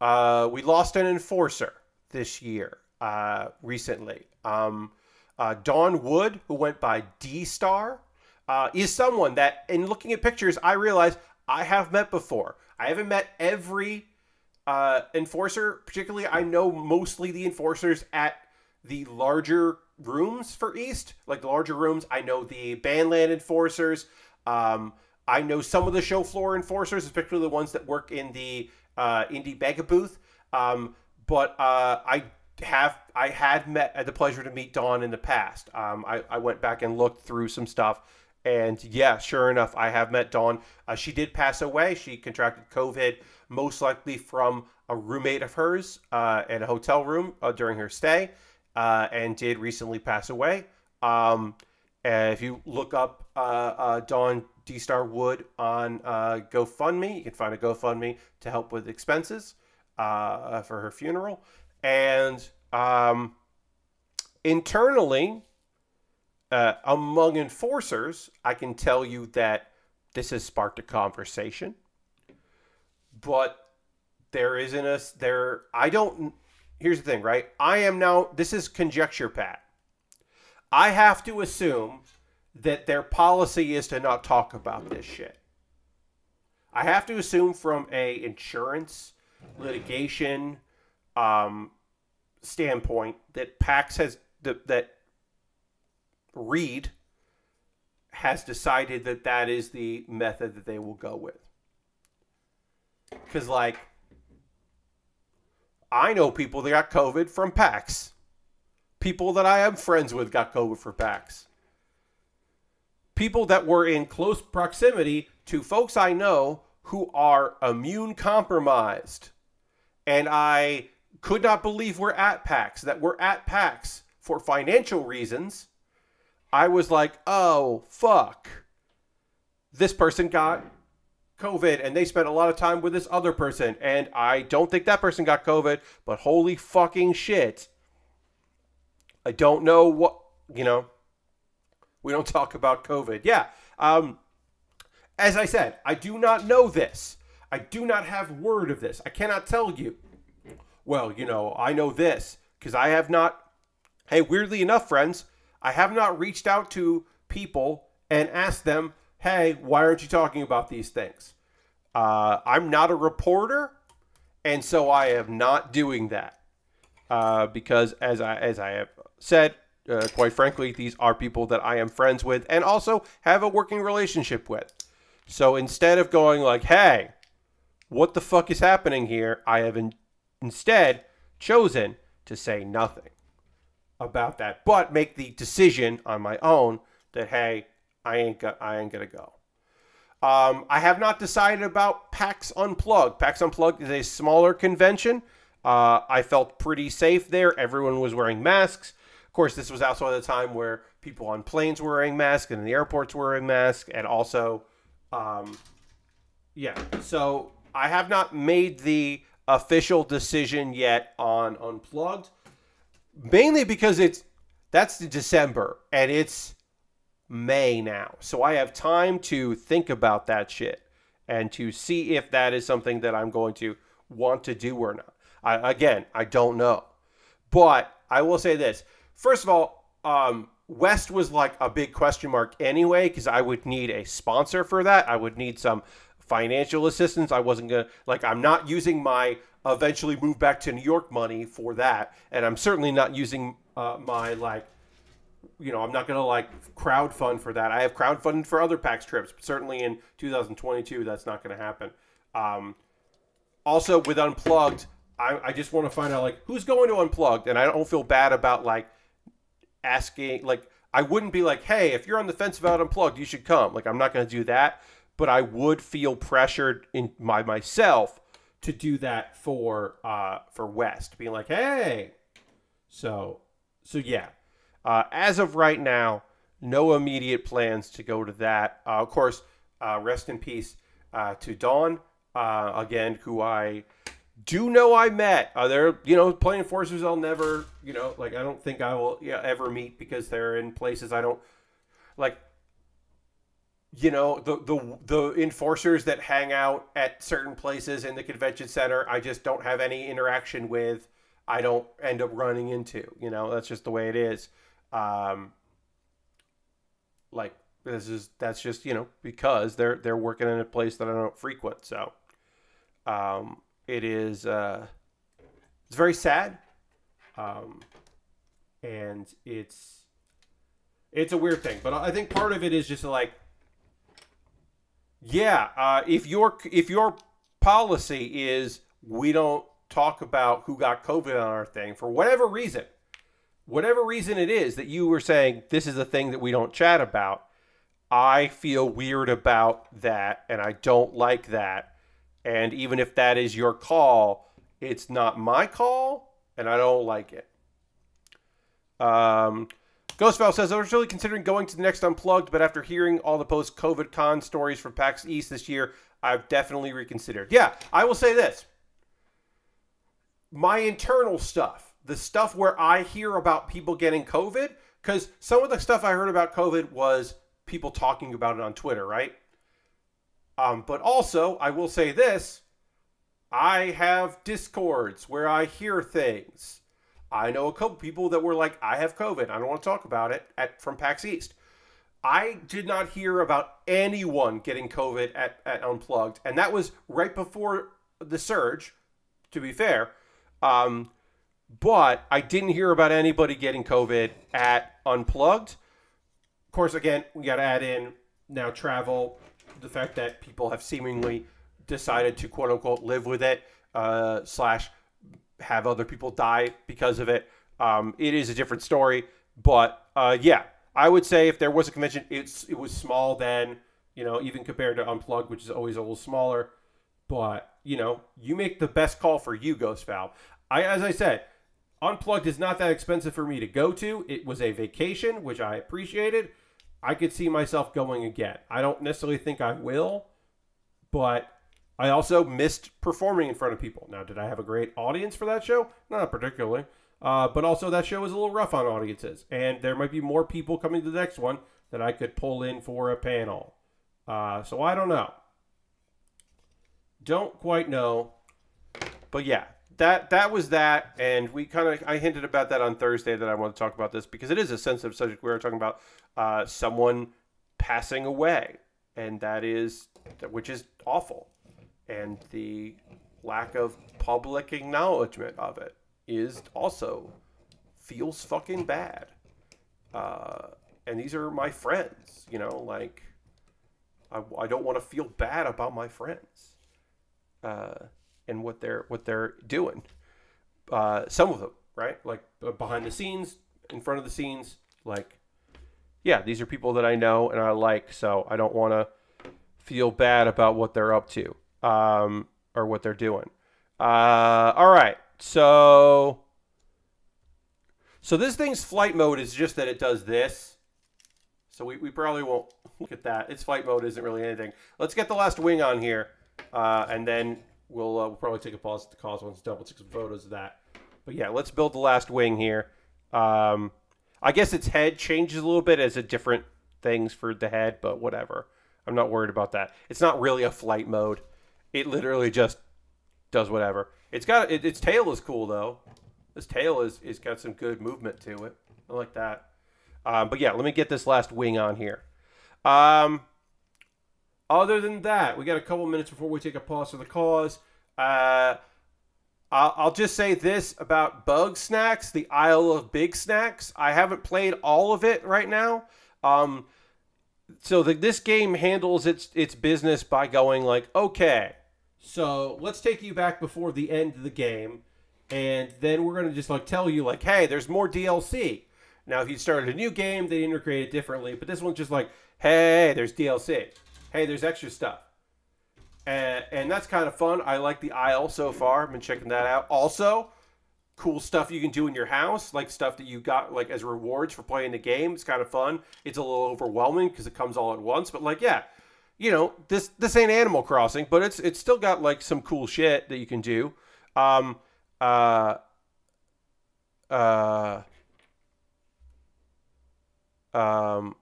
uh, we lost an enforcer this year uh, recently. Um, uh, Don Wood, who went by D Star, uh, is someone that, in looking at pictures, I realize I have met before. I haven't met every uh, enforcer, particularly. I know mostly the enforcers at the larger rooms for East, like the larger rooms. I know the Bandland enforcers. Um, I know some of the show floor enforcers, particularly the ones that work in the uh, indie mega booth. Um, but uh, I have I had met had the pleasure to meet Dawn in the past. Um, I, I went back and looked through some stuff, and yeah, sure enough, I have met Dawn. Uh, she did pass away. She contracted COVID most likely from a roommate of hers uh, in a hotel room uh, during her stay, uh, and did recently pass away. Um, if you look up uh, uh, Dawn D Star Wood on uh, GoFundMe, you can find a GoFundMe to help with expenses for her funeral. And um, internally, among enforcers, I can tell you that this has sparked a conversation but there isn't a there. I don't. Here's the thing, right? I am now. This is conjecture, Pat. I have to assume that their policy is to not talk about this shit. I have to assume from a insurance litigation um, standpoint that PAX has that, that Reed has decided that that is the method that they will go with. Because, like, I know people that got COVID from PAX. People that I am friends with got COVID from PAX. People that were in close proximity to folks I know who are immune compromised. And I could not believe we're at PAX, that we're at PAX for financial reasons. I was like, oh, fuck. This person got COVID and they spent a lot of time with this other person. And I don't think that person got COVID, but holy fucking shit. I don't know what, you know, we don't talk about COVID. Yeah. Um, as I said, I do not know this. I do not have word of this. I cannot tell you. Well, you know, I know this because I have not. Hey, weirdly enough, friends, I have not reached out to people and asked them hey, why aren't you talking about these things? Uh, I'm not a reporter, and so I am not doing that uh, because, as I as I have said, uh, quite frankly, these are people that I am friends with and also have a working relationship with. So instead of going like, "Hey, what the fuck is happening here?" I have in instead chosen to say nothing about that, but make the decision on my own that hey, I ain't I ain't gonna go. Um, I have not decided about PAX Unplugged. PAX Unplugged is a smaller convention. Uh, I felt pretty safe there. Everyone was wearing masks. Of course, this was also at a time where people on planes were wearing masks and in the airports were wearing masks, and also, um, yeah. So I have not made the official decision yet on Unplugged, mainly because it's that's the December and it's May now. So I have time to think about that shit and to see if that is something that I'm going to want to do or not. I, again, I don't know. But I will say this. First of all, um, West was like a big question mark anyway, because I would need a sponsor for that. I would need some financial assistance. I wasn't going to, like, I'm not using my eventually move back to New York money for that. And I'm certainly not using uh, my, like, you know, I'm not going to like crowd fund for that. I have crowd funded for other PAX trips. but Certainly in 2022, that's not going to happen. Um, also, with Unplugged, I, I just want to find out like who's going to Unplugged, and I don't feel bad about like asking. Like I wouldn't be like, hey, if you're on the fence about Unplugged, you should come. Like I'm not going to do that, but I would feel pressured in my myself to do that for uh for West, being like, hey. So so yeah, uh, as of right now, no immediate plans to go to that. Uh, of course, uh, rest in peace uh, to Dawn, uh, again, who I do know I met. Uh, they're, you know, playing forces I'll never, you know, like I don't think I will yeah, ever meet because they're in places I don't, like, you know the the the enforcers that hang out at certain places in the convention center i just don't have any interaction with i don't end up running into you know that's just the way it is um, like this is that's just you know because they're they're working in a place that I don't frequent, so um, it is uh, it's very sad, um, and it's it's a weird thing, but I think part of it is just like yeah, uh, if your if your policy is we don't talk about who got COVID on our thing for whatever reason, whatever reason it is that you were saying this is a thing that we don't chat about, I feel weird about that and I don't like that. And even if that is your call, it's not my call and I don't like it. Um, says, I was really considering going to the next Unplugged, but after hearing all the post COVID con stories from PAX East this year, I've definitely reconsidered. Yeah, I will say this my internal stuff the stuff where I hear about people getting COVID, because some of the stuff I heard about COVID was people talking about it on Twitter, right? Um, but also, I will say this I have discords where I hear things. I know a couple people that were like, I have COVID. I don't want to talk about it at from PAX East. I did not hear about anyone getting COVID at, at Unplugged. And that was right before the surge, to be fair. Um, but I didn't hear about anybody getting COVID at Unplugged. Of course, again, we got to add in now travel, the fact that people have seemingly decided to quote unquote live with it, uh, slash, have other people die because of it. Um, it is a different story, but uh, yeah, I would say if there was a convention, it's it was small then, you know, even compared to Unplugged, which is always a little smaller. But you know, you make the best call for you, Ghost Valve. I, as I said, Unplugged is not that expensive for me to go to. It was a vacation, which I appreciated. I could see myself going again. I don't necessarily think I will, but I also missed performing in front of people. Now, did I have a great audience for that show? Not particularly. Uh, but also, that show was a little rough on audiences, and there might be more people coming to the next one that I could pull in for a panel. Uh, so I don't know. Don't quite know. But yeah, that that was that, and we kind of I hinted about that on Thursday that I want to talk about this because it is a sensitive subject. We are talking about uh, someone passing away, and that is which is awful, and the lack of public acknowledgement of it is also feels fucking bad. Uh, and these are my friends, you know, like I, I don't want to feel bad about my friends. Uh, and what they're what they're doing. Uh, some of them, right? Like uh, behind the scenes, in front of the scenes. Like, yeah, these are people that I know and I like, so I don't want to feel bad about what they're up to um, or what they're doing. Uh, all right, so so this thing's flight mode is just that it does this. So we, we probably won't look at that. Its flight mode isn't really anything. Let's get the last wing on here, uh, and then we'll uh, we'll probably take a pause at the cause once double take some photos of that. But yeah, let's build the last wing here. Um, I guess its head changes a little bit as a different things for the head, but whatever. I'm not worried about that. It's not really a flight mode. It literally just does whatever. It's got it, its tail is cool though. This tail is is got some good movement to it. I like that. Um, but yeah, let me get this last wing on here. Um, other than that, we got a couple minutes before we take a pause for the cause. Uh, I'll, just say this about Bug Snacks, the Isle of Big Snacks. I haven't played all of it right now. Um, so the, this game handles its its business by going like, okay, so let's take you back before the end of the game, and then we're gonna just like tell you like, hey, there's more DLC. Now, if you started a new game, they integrate it differently, but this one's just like, hey, there's DLC hey, there's extra stuff. And, and that's kind of fun. I like the aisle so far. I've been checking that out. Also, cool stuff you can do in your house, like stuff that you got like as rewards for playing the game. It's kind of fun. It's a little overwhelming because it comes all at once, but like yeah, you know, this this ain't Animal Crossing, but it's it's still got like some cool shit that you can do. Um uh uh um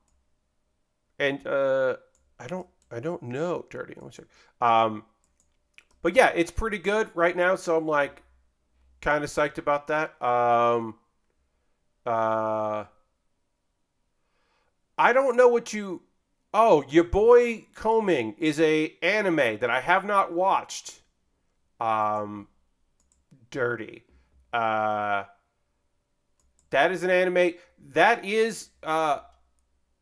and uh I don't I don't know, dirty. Let me check. Um, but yeah, it's pretty good right now. So I'm like, kind of psyched about that. Um, uh, I don't know what you. Oh, your boy Combing is a anime that I have not watched. Um, dirty. Uh, that is an anime that is uh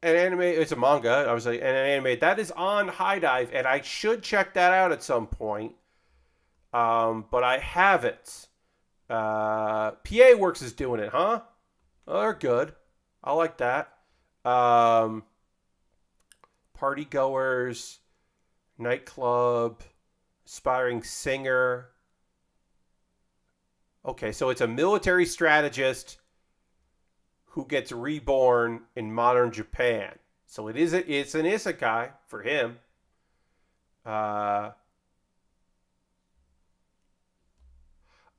an anime. It's a manga. I was like, an anime that is on High Dive, and I should check that out at some point. Um, but I haven't. Uh, PA Works is doing it, huh? Well, oh, they're good. I like that. Um, party goers, nightclub, aspiring singer. Okay, so it's a military strategist who gets reborn in modern Japan. So it is a, it's an isekai for him. Uh,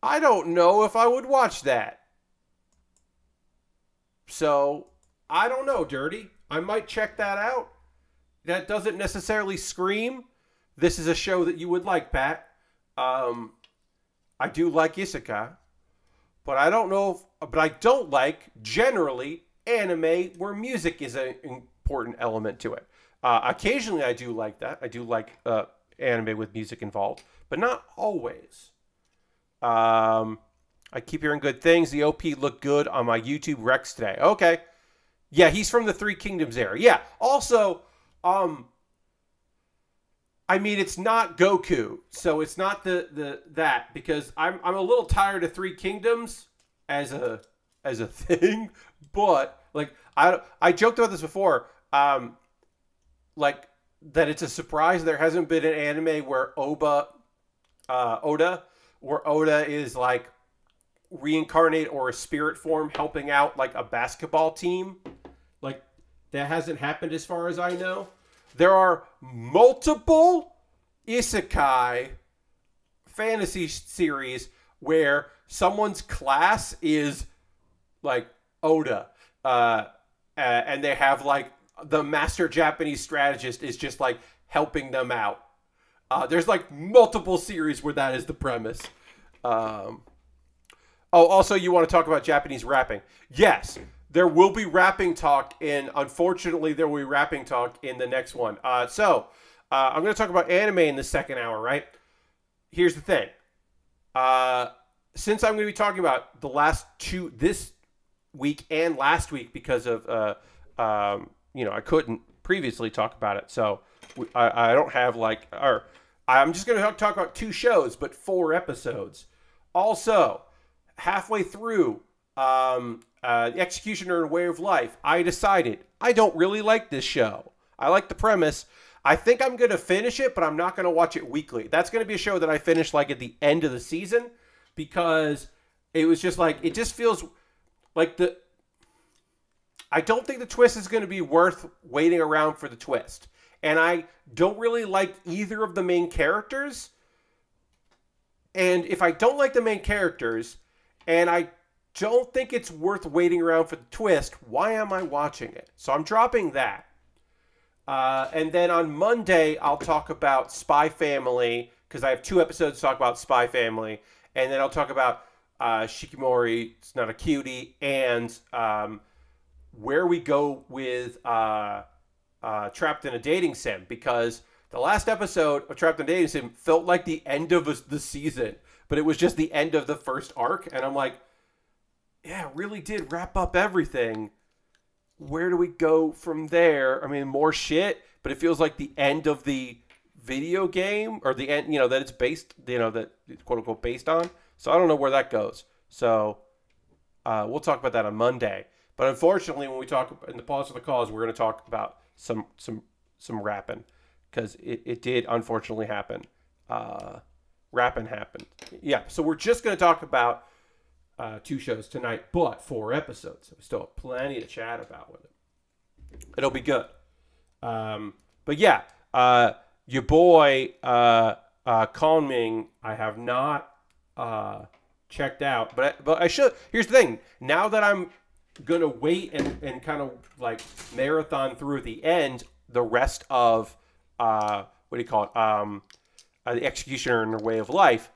I don't know if I would watch that. So I don't know, Dirty. I might check that out. That doesn't necessarily scream. This is a show that you would like, Pat. Um, I do like Isekai but I don't know. If, but I don't like generally anime where music is an important element to it. Uh, occasionally, I do like that. I do like uh, anime with music involved, but not always. Um, I keep hearing good things. The OP looked good on my YouTube Rex today. Okay, yeah, he's from the Three Kingdoms era. Yeah. Also, um, I mean, it's not Goku, so it's not the the that because I'm I'm a little tired of Three Kingdoms as a as a thing, but like I I joked about this before, um, like that it's a surprise there hasn't been an anime where Oba, uh, Oda, where Oda is like reincarnate or a spirit form helping out like a basketball team, like that hasn't happened as far as I know. There are multiple isekai fantasy series where someone's class is like Oda, uh, and they have like the master Japanese strategist is just like helping them out. Uh, there's like multiple series where that is the premise. Um, oh, also, you want to talk about Japanese rapping? Yes there will be wrapping talk in. Unfortunately, there will be wrapping talk in the next one. Uh, so uh, I'm going to talk about anime in the second hour. Right? Here's the thing. Uh, since I'm going to be talking about the last two this week and last week because of uh, um, you know I couldn't previously talk about it, so I, I don't have like or I'm just going to talk about two shows but four episodes. Also, halfway through um, uh, Executioner and Way of Life, I decided I don't really like this show. I like the premise. I think I'm going to finish it, but I'm not going to watch it weekly. That's going to be a show that I finish like at the end of the season because it was just like, it just feels like the. I don't think the twist is going to be worth waiting around for the twist. And I don't really like either of the main characters. And if I don't like the main characters, and I don't think it's worth waiting around for the twist. Why am I watching it? So I'm dropping that. Uh, and then on Monday, I'll talk about Spy Family because I have two episodes to talk about Spy Family. And then I'll talk about uh, Shikimori, It's Not a Cutie, and um, where we go with uh, uh, Trapped in a Dating Sim because the last episode of Trapped in a Dating Sim felt like the end of the season, but it was just the end of the first arc. And I'm like, yeah, really did wrap up everything. Where do we go from there? I mean, more shit, but it feels like the end of the video game or the end, you know, that it's based, you know, that quote unquote based on. So I don't know where that goes. So uh, we'll talk about that on Monday. But unfortunately, when we talk in the pause of the cause, we're going to talk about some some some rapping because it, it did unfortunately happen. Uh, rapping happened. Yeah. So we're just going to talk about uh, two shows tonight, but four episodes. So we still have plenty to chat about with it. It'll be good. Um, but yeah, uh, your boy uh, uh, I have not uh, checked out, but I, but I should. Here's the thing: now that I'm gonna wait and, and kind of like marathon through the end, the rest of uh, what do you call it? Um, uh, the Executioner and the Way of Life.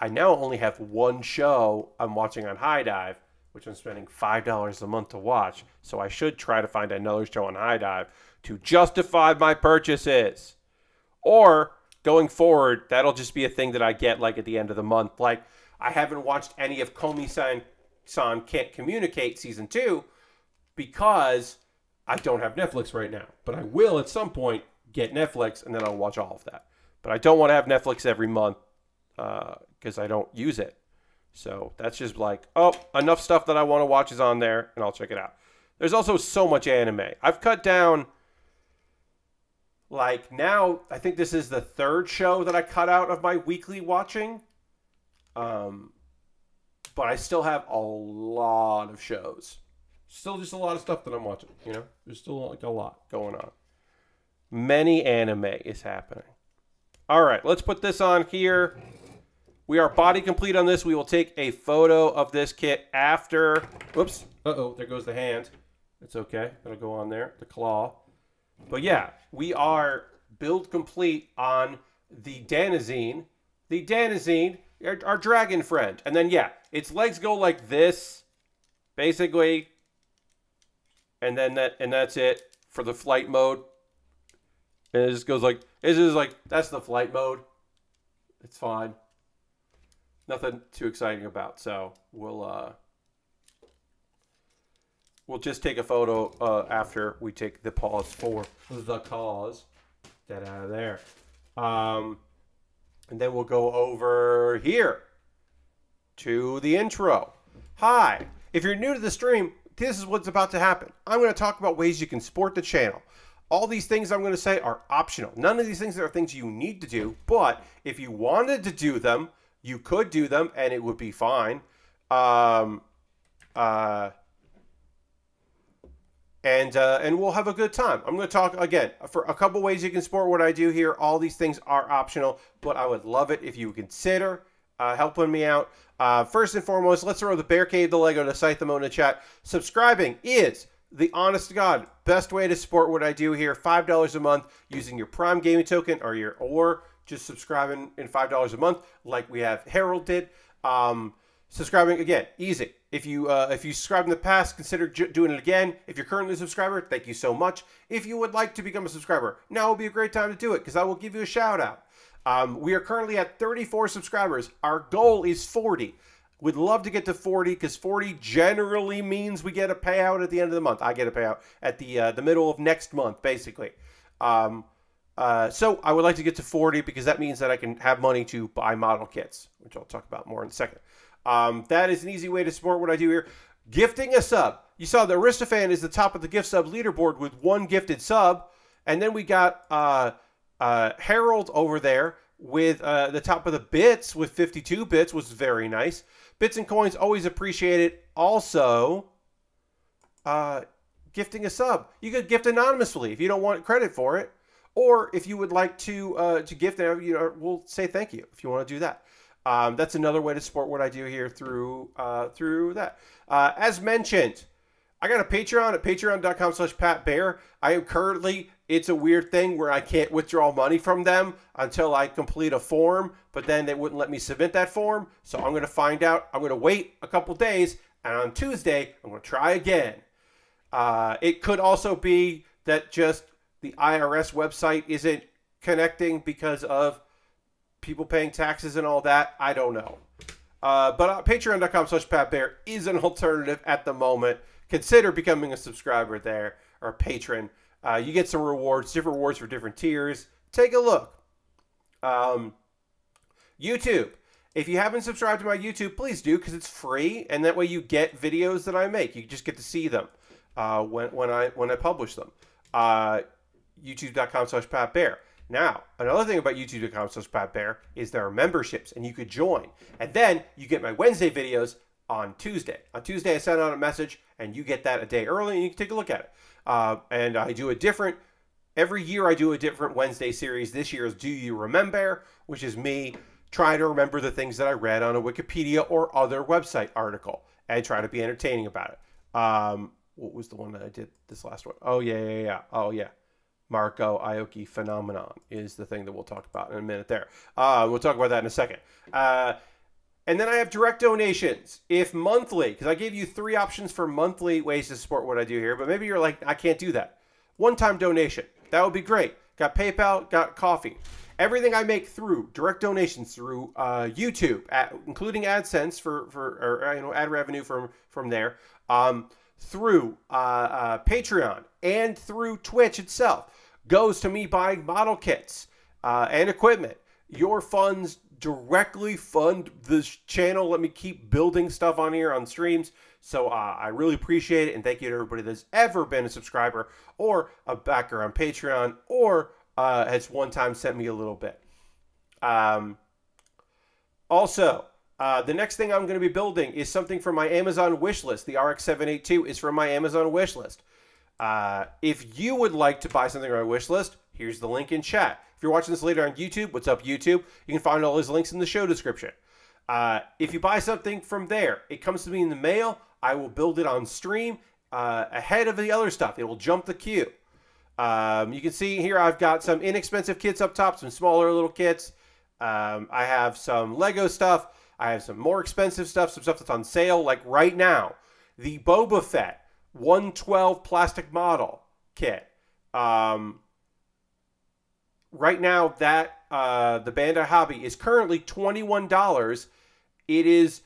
I now only have one show I'm watching on High Dive, which I'm spending five dollars a month to watch. So I should try to find another show on High Dive to justify my purchases. Or going forward, that'll just be a thing that I get like at the end of the month. Like I haven't watched any of Comey San San Can't Communicate season two because I don't have Netflix right now. But I will at some point get Netflix and then I'll watch all of that. But I don't want to have Netflix every month because uh, I don't use it. So that's just like, oh, enough stuff that I want to watch is on there, and I'll check it out. There's also so much anime. I've cut down, like, now I think this is the third show that I cut out of my weekly watching. Um, but I still have a lot of shows. Still just a lot of stuff that I'm watching, you know? There's still like a lot going on. Many anime is happening. All right, let's put this on here. We are body complete on this. We will take a photo of this kit after. Whoops. Uh-oh, there goes the hand. It's okay. That'll go on there, the claw. But yeah, we are build complete on the Danazine. The Danazine, our, our dragon friend. And then, yeah, its legs go like this, basically. And then that, and that's it for the flight mode. And it just goes like, it's just like, that's the flight mode. It's fine nothing too exciting about. So we'll uh, we'll just take a photo uh, after we take the pause for the cause. Get out of there. Um, and then we'll go over here to the intro. Hi, if you're new to the stream, this is what's about to happen. I'm going to talk about ways you can support the channel. All these things I'm going to say are optional. None of these things are things you need to do, but if you wanted to do them, you could do them, and it would be fine. Um, uh, and uh, and we'll have a good time. I'm going to talk again for a couple ways you can support what I do here. All these things are optional, but I would love it if you consider uh, helping me out. Uh, first and foremost, let's throw the Bear Cave, the Lego, to Scythemo in the chat. Subscribing is the honest to God best way to support what I do here. Five dollars a month using your Prime gaming token or your or just subscribing in $5 a month like we have Harold did. Um, subscribing again, easy. If you uh, if you subscribed in the past, consider doing it again. If you're currently a subscriber, thank you so much. If you would like to become a subscriber, now would be a great time to do it because I will give you a shout out. Um, we are currently at 34 subscribers. Our goal is 40. we Would love to get to 40 because 40 generally means we get a payout at the end of the month. I get a payout at the uh, the middle of next month, basically. Um, uh, so I would like to get to 40 because that means that I can have money to buy model kits, which I'll talk about more in a second. Um, that is an easy way to support what I do here. Gifting a sub. You saw that Aristophan is the top of the gift sub leaderboard with one gifted sub. And then we got uh, uh, Harold over there with uh, the top of the bits with 52 bits was very nice. Bits and coins always appreciated. Also, uh, gifting a sub. You could gift anonymously if you don't want credit for it. Or if you would like to uh, to gift them, you know, we'll say thank you if you want to do that. Um, that's another way to support what I do here through uh, through that. Uh, as mentioned, I got a Patreon at patreon.com slash Pat Bear. I am currently, it's a weird thing where I can't withdraw money from them until I complete a form, but then they wouldn't let me submit that form. So I'm going to find out. I'm going to wait a couple days, and on Tuesday, I'm going to try again. Uh, it could also be that just the IRS website isn't connecting because of people paying taxes and all that. I don't know. Uh, but uh, patreon.com slash patbear is an alternative at the moment. Consider becoming a subscriber there or a patron. Uh, you get some rewards, different rewards for different tiers. Take a look. Um, YouTube. If you haven't subscribed to my YouTube, please do because it's free, and that way you get videos that I make. You just get to see them uh, when when I when I publish them. Uh, youtube.com slash Pat Bear. Now, another thing about youtube.com slash Pat Bear is there are memberships and you could join. And then you get my Wednesday videos on Tuesday. On Tuesday, I send out a message and you get that a day early and you can take a look at it. Uh, and I do a different, every year I do a different Wednesday series. This year is Do You Remember, which is me trying to remember the things that I read on a Wikipedia or other website article and try to be entertaining about it. Um, what was the one that I did this last one? Oh yeah, yeah, yeah. Oh yeah. Marco Aoki phenomenon is the thing that we'll talk about in a minute there. Uh, we'll talk about that in a second. Uh, and then I have direct donations. If monthly, because I gave you three options for monthly ways to support what I do here, but maybe you're like, I can't do that. One time donation. That would be great. Got PayPal, got coffee. Everything I make through direct donations through uh, YouTube, at, including AdSense for, for or, uh, you know ad revenue from from there, um, through uh, uh, Patreon and through Twitch itself goes to me buying model kits uh, and equipment. Your funds directly fund this channel. Let me keep building stuff on here on streams. So uh, I really appreciate it. And thank you to everybody that's ever been a subscriber or a backer on Patreon or uh, has one time sent me a little bit. Um, also, uh, the next thing I'm going to be building is something from my Amazon wish list. The RX 782 is from my Amazon wish list. Uh, if you would like to buy something on my wish list, here's the link in chat. If you're watching this later on YouTube, what's up, YouTube? You can find all those links in the show description. Uh, if you buy something from there, it comes to me in the mail. I will build it on stream uh, ahead of the other stuff. It will jump the queue. Um, you can see here I've got some inexpensive kits up top, some smaller little kits. Um, I have some Lego stuff. I have some more expensive stuff, some stuff that's on sale, like right now. The Boba Fett 112 plastic model kit. Um, right now, that uh, the Bandai Hobby is currently $21. It is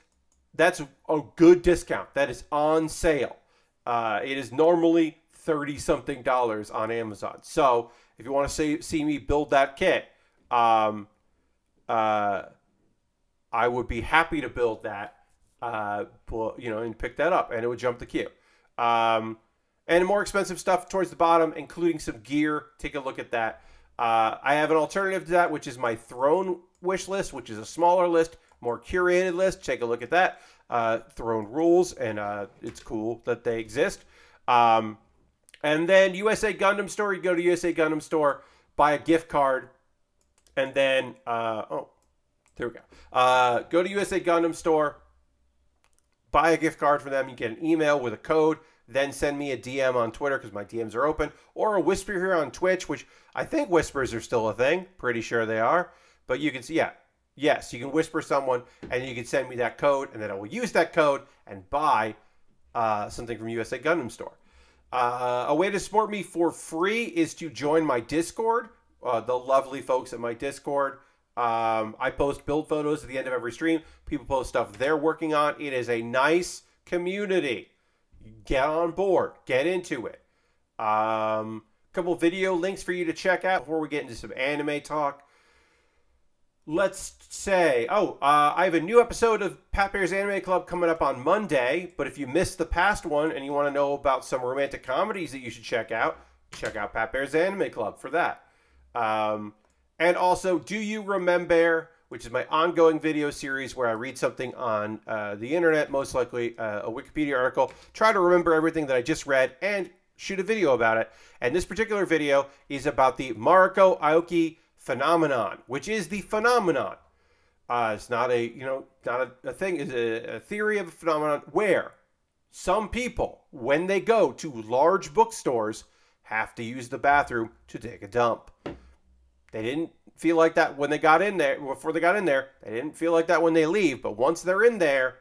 that's a good discount. That is on sale. Uh, it is normally 30 something dollars on Amazon. So if you want to see, see me build that kit, um, uh, I would be happy to build that, uh, you know, and pick that up and it would jump the queue. Um, and more expensive stuff towards the bottom, including some gear. Take a look at that. Uh, I have an alternative to that, which is my Throne wish list, which is a smaller list, more curated list. Take a look at that. Uh, Throne rules, and uh, it's cool that they exist. Um, and then USA Gundam Store, you go to USA Gundam Store, buy a gift card, and then, uh, oh, there we go. Uh, go to USA Gundam Store, buy a gift card from them. You get an email with a code. Then send me a DM on Twitter because my DMs are open, or a whisper here on Twitch, which I think whispers are still a thing. Pretty sure they are. But you can see, yeah, yes, you can whisper someone, and you can send me that code, and then I will use that code and buy uh, something from USA Gundam Store. Uh, a way to support me for free is to join my Discord. Uh, the lovely folks at my Discord um, I post build photos at the end of every stream. People post stuff they're working on. It is a nice community. Get on board. Get into it. A um, couple video links for you to check out before we get into some anime talk. Let's say, oh, uh, I have a new episode of Pat Bear's Anime Club coming up on Monday. But if you missed the past one and you want to know about some romantic comedies that you should check out, check out Pat Bear's Anime Club for that. Um, and also, do you remember, which is my ongoing video series where I read something on uh, the internet, most likely uh, a Wikipedia article, try to remember everything that I just read and shoot a video about it. And this particular video is about the Mariko Aoki phenomenon, which is the phenomenon. Uh, it's not a, you know, not a, a thing, it's a, a theory of a phenomenon where some people, when they go to large bookstores, have to use the bathroom to take a dump. They didn't feel like that when they got in there, before they got in there. They didn't feel like that when they leave, but once they're in there,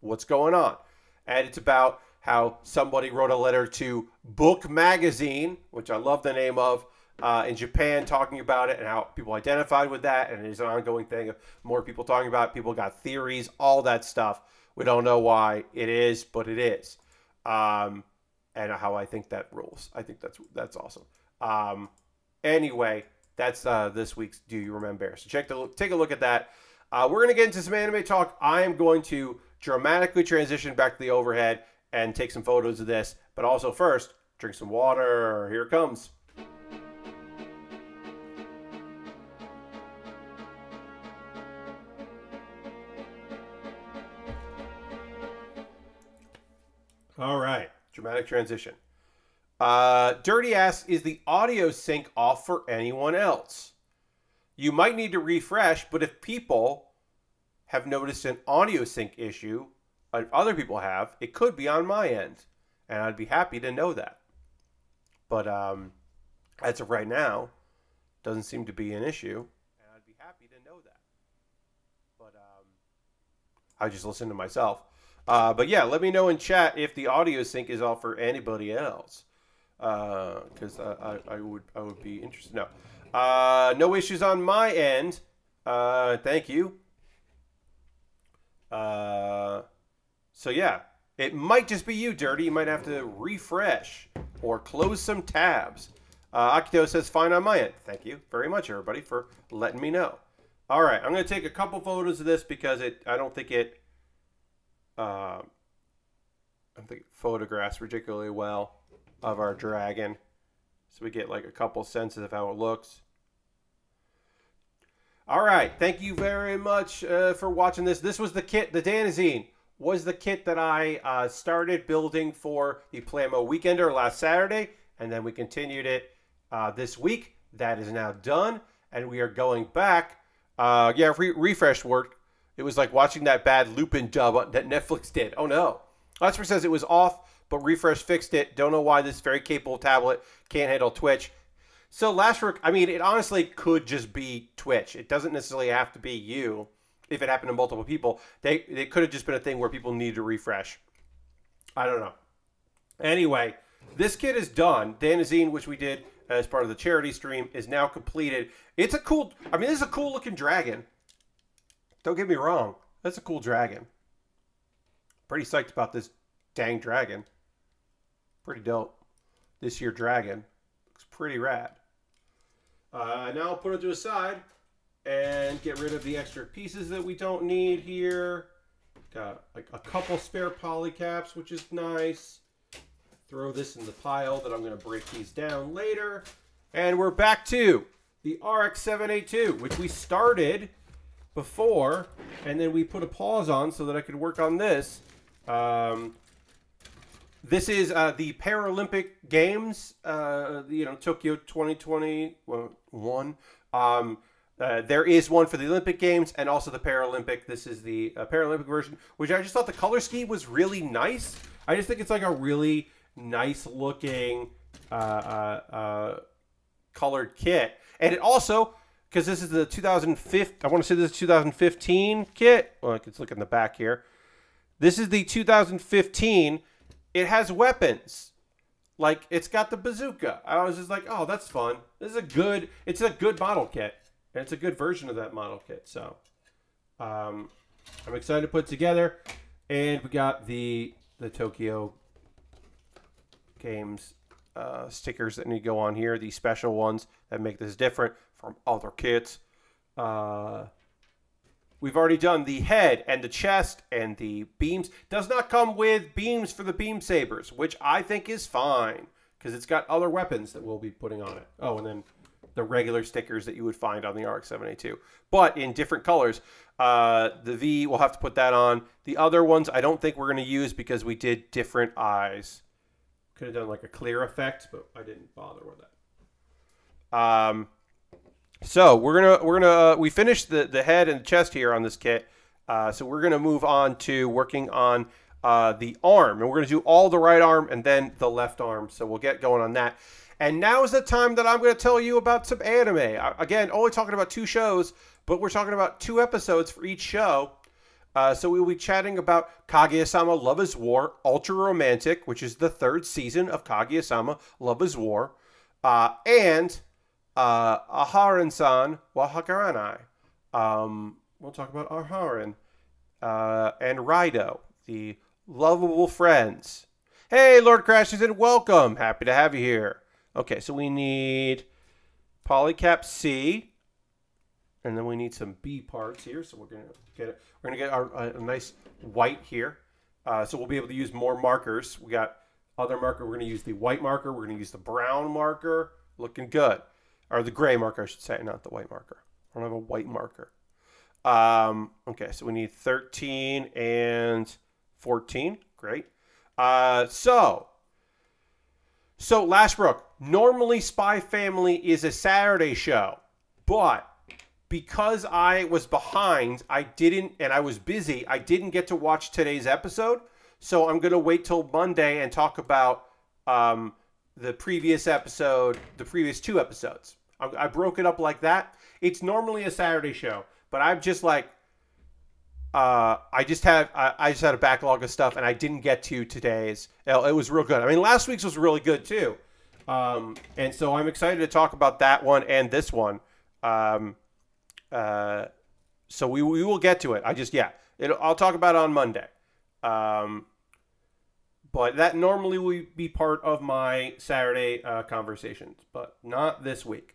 what's going on? And it's about how somebody wrote a letter to Book Magazine, which I love the name of, uh, in Japan, talking about it and how people identified with that. And it is an ongoing thing of more people talking about it. People got theories, all that stuff. We don't know why it is, but it is. Um, and how I think that rules. I think that's that's awesome. Um, anyway, that's uh, this week's Do You Remember? So check the take a look at that. Uh, we're gonna get into some anime talk. I am going to dramatically transition back to the overhead and take some photos of this. But also first, drink some water. Here it comes. All right, dramatic transition. Uh, Dirty asks, is the audio sync off for anyone else? You might need to refresh, but if people have noticed an audio sync issue, if uh, other people have, it could be on my end. And I'd be happy to know that. But um, as of right now, doesn't seem to be an issue. And I'd be happy to know that. But um, I just listen to myself. Uh, but yeah, let me know in chat if the audio sync is off for anybody else because uh, I, I, would I would be interested. No, uh, no issues on my end. Uh, thank you. Uh, so yeah, it might just be you, Dirty. You might have to refresh or close some tabs. Uh, Akito says fine on my end. Thank you very much, everybody, for letting me know. All right, I'm gonna take a couple photos of this because it. I don't think it. Uh, I think it photographs particularly well of our dragon. So we get like a couple senses of how it looks. All right. Thank you very much uh, for watching this. This was the kit, the Danazine was the kit that I uh, started building for the Plano Weekender last Saturday, and then we continued it uh, this week. That is now done, and we are going back. Uh, yeah, re refresh work. It was like watching that bad Lupin dub that Netflix did. Oh no. Lesper says it was off but Refresh fixed it. Don't know why this very capable tablet can't handle Twitch. So last week, I mean, it honestly could just be Twitch. It doesn't necessarily have to be you. If it happened to multiple people, they it could have just been a thing where people needed to refresh. I don't know. Anyway, this kit is done. Danazine, which we did as part of the charity stream, is now completed. It's a cool. I mean, this is a cool looking dragon. Don't get me wrong. That's a cool dragon. Pretty psyched about this dang dragon. Pretty dope. This year, Dragon looks pretty rad. Uh, now I'll put it to a side and get rid of the extra pieces that we don't need here. Got like a couple spare polycaps, which is nice. Throw this in the pile that I'm going to break these down later. And we're back to the RX-782, which we started before, and then we put a pause on so that I could work on this. Um, this is uh, the Paralympic Games, uh, you know, Tokyo 2021. Um, uh, there is one for the Olympic Games and also the Paralympic. This is the uh, Paralympic version, which I just thought the color scheme was really nice. I just think it's like a really nice looking uh, uh, colored kit. And it also, because this is the 2015, I want to say this is 2015 kit. Well, let's look in the back here. This is the 2015 it has weapons. Like it's got the bazooka. I was just like, oh, that's fun. This is a good. It's a good model kit. And it's a good version of that model kit. So, um, I'm excited to put together. And we got the the Tokyo games uh, stickers that need to go on here. The special ones that make this different from other kits. Uh, We've already done the head and the chest and the beams. Does not come with beams for the beam sabers, which I think is fine because it's got other weapons that we'll be putting on it. Oh, and then the regular stickers that you would find on the RX-782, but in different colors. Uh, the V, we'll have to put that on. The other ones, I don't think we're going to use because we did different eyes. Could have done like a clear effect, but I didn't bother with that. Um, so we're gonna we're gonna uh, we finished the the head and the chest here on this kit. Uh, so we're gonna move on to working on uh, the arm, and we're gonna do all the right arm and then the left arm. So we'll get going on that. And now is the time that I'm gonna tell you about some anime. Uh, again, only talking about two shows, but we're talking about two episodes for each show. Uh, so we'll be chatting about Kaguya-sama Love is War Ultra Romantic, which is the third season of Kaguya-sama Love is War, uh, and uh, Aharon san Wahakaranai. Um, we'll talk about Aharon. Uh, and Rido, the lovable friends. Hey, Lord Crashes, and welcome. Happy to have you here. Okay, so we need polycap C, and then we need some B parts here. So we're gonna get We're gonna get our, a, a nice white here. Uh, so we'll be able to use more markers. We got other marker. We're gonna use the white marker. We're gonna use the brown marker. Looking good or the gray marker, I should say, not the white marker. I don't have a white marker. Um, okay, so we need 13 and 14. Great. Uh, so, so Lashbrook, normally Spy Family is a Saturday show, but because I was behind, I didn't, and I was busy, I didn't get to watch today's episode. So I'm going to wait till Monday and talk about um, the previous episode, the previous two episodes. I, I broke it up like that. It's normally a Saturday show, but I'm just like, uh, I just have I, I, just had a backlog of stuff, and I didn't get to today's. It was real good. I mean, last week's was really good too, um, and so I'm excited to talk about that one and this one. Um, uh, so we we will get to it. I just yeah, it, I'll talk about it on Monday. Um, but that normally would be part of my Saturday uh, conversations, but not this week.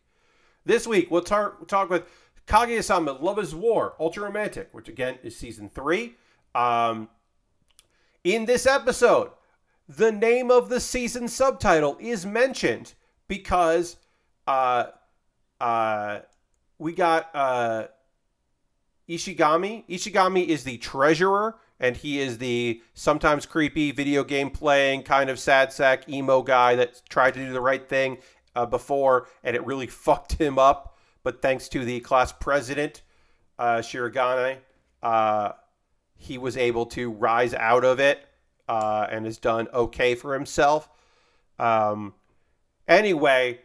This week, we'll tar- talk with Kaguya sama, Love is War, Ultra Romantic, which again is season three. Um, in this episode, the name of the season subtitle is mentioned because uh, uh, we got uh, Ishigami. Ishigami is the treasurer and he is the sometimes creepy video game playing kind of sad sack emo guy that tried to do the right thing uh, before and it really fucked him up. But thanks to the class president, uh, Shiragane, uh, he was able to rise out of it uh, and has done okay for himself. Um, anyway,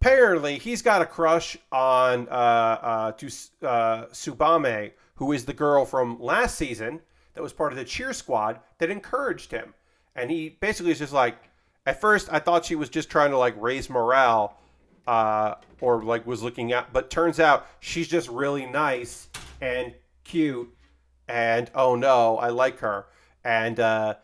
apparently he's got a crush on uh, uh, to, uh, Subame, who is the girl from last season, that was part of the cheer squad that encouraged him. And he basically is just like, at first I thought she was just trying to like raise morale uh, or like was looking at, but turns out she's just really nice and cute. And oh no, I like her. And uh,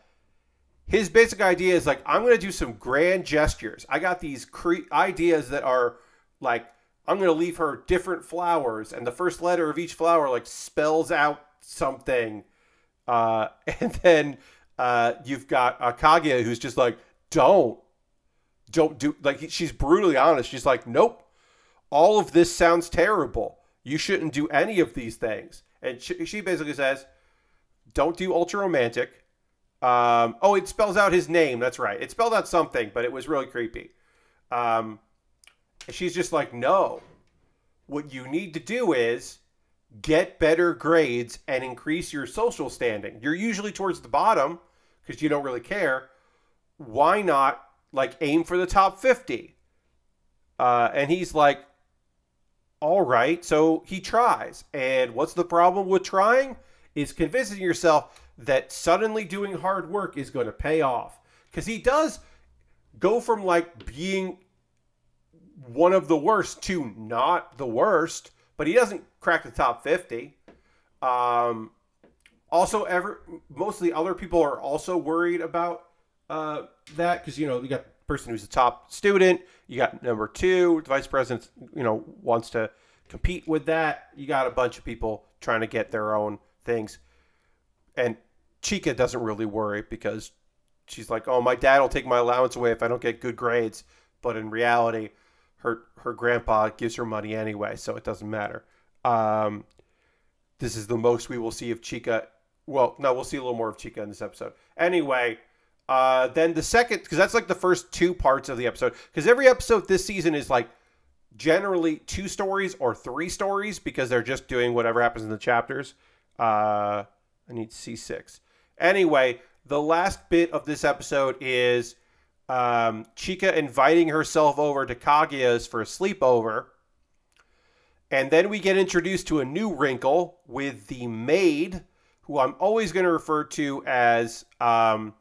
his basic idea is like, I'm going to do some grand gestures. I got these cre- ideas that are like, I'm going to leave her different flowers, and the first letter of each flower like spells out something uh, and then uh, you've got Akagia, who's just like, don't, don't do like she's brutally honest. She's like, nope, all of this sounds terrible. You shouldn't do any of these things. And she, she basically says, don't do ultra romantic. Um, oh, it spells out his name. That's right. It spelled out something, but it was really creepy. Um, she's just like, no. What you need to do is get better grades and increase your social standing. You're usually towards the bottom because you don't really care. Why not like aim for the top 50? Uh, and he's like, all right. So he tries. And what's the problem with trying? Is convincing yourself that suddenly doing hard work is going to pay off. Because he does go from like being one of the worst to not the worst but he doesn't crack the top 50. Um, also, ever mostly other people are also worried about uh, that because you know you got the person who's the top student, you got number two, the vice president, you know, wants to compete with that. You got a bunch of people trying to get their own things, and Chica doesn't really worry because she's like, "Oh, my dad will take my allowance away if I don't get good grades." But in reality, her her grandpa gives her money anyway, so it doesn't matter. Um, this is the most we will see of Chica. Well, no, we'll see a little more of Chica in this episode. Anyway, uh, then the second, because that's like the first two parts of the episode. Because every episode this season is like generally two stories or three stories because they're just doing whatever happens in the chapters. Uh, I need C6. Anyway, the last bit of this episode is um, Chica inviting herself over to Kaguya's for a sleepover. And then we get introduced to a new wrinkle with the maid, who I'm always going to refer to as um,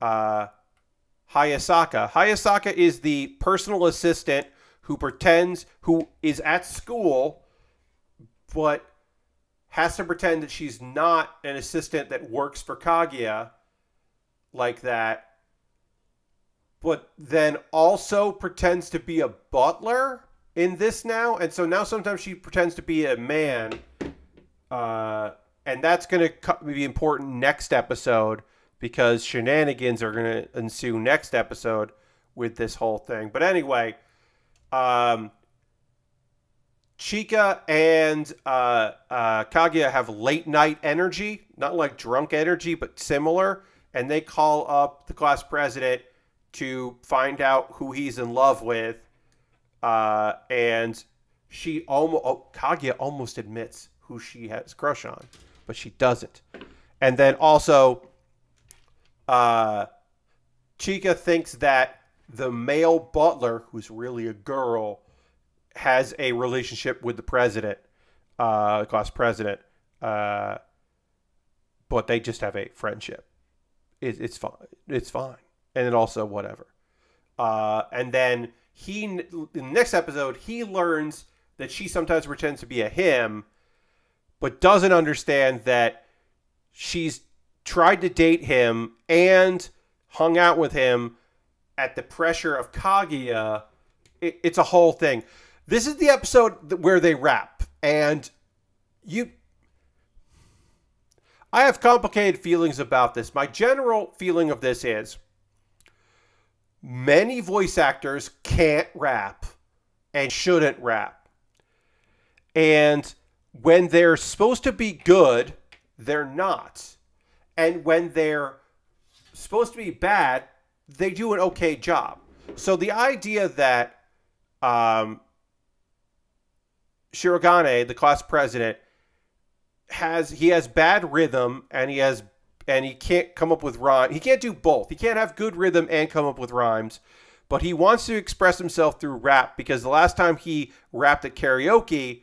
uh, Hayasaka. Hayasaka is the personal assistant who pretends, who is at school, but has to pretend that she's not an assistant that works for Kaguya like that but then also pretends to be a butler in this now. And so now sometimes she pretends to be a man. Uh, and that's going to be important next episode because shenanigans are going to ensue next episode with this whole thing. But anyway, um, Chica and uh, uh, Kaguya have late night energy, not like drunk energy, but similar. And they call up the class president to find out who he's in love with. Uh, and she almost oh, Kaguya almost admits who she has crush on, but she doesn't. And then also, uh, Chica thinks that the male butler, who's really a girl, has a relationship with the president, uh, the class president. Uh, but they just have a friendship. It, it's fine. It's fine and then also whatever. Uh, and then he, in the next episode, he learns that she sometimes pretends to be a him, but doesn't understand that she's tried to date him and hung out with him at the pressure of Kaguya. It, it's a whole thing. This is the episode where they wrap, and you. I have complicated feelings about this. My general feeling of this is Many voice actors can't rap and shouldn't rap. And when they're supposed to be good, they're not. And when they're supposed to be bad, they do an okay job. So the idea that um, Shirogane, the class president, has he has bad rhythm and he has and he can't come up with rhyme. He can't do both. He can't have good rhythm and come up with rhymes. But he wants to express himself through rap because the last time he rapped at karaoke,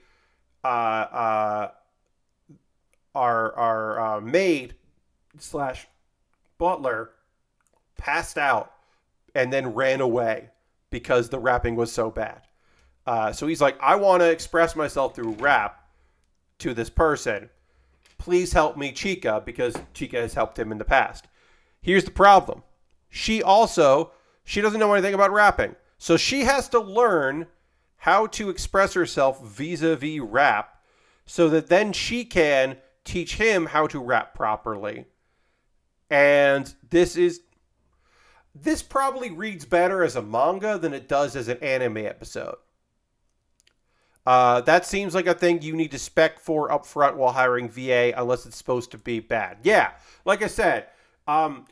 uh, uh, our our uh, maid slash butler passed out and then ran away because the rapping was so bad. Uh, so he's like, I want to express myself through rap to this person please help me, Chica, because Chica has helped him in the past. Here's the problem. She also, she doesn't know anything about rapping. So she has to learn how to express herself vis-a-vis rap so that then she can teach him how to rap properly. And this is this probably reads better as a manga than it does as an anime episode. Uh, that seems like a thing you need to spec for upfront while hiring VA, unless it's supposed to be bad. Yeah, like I said, um,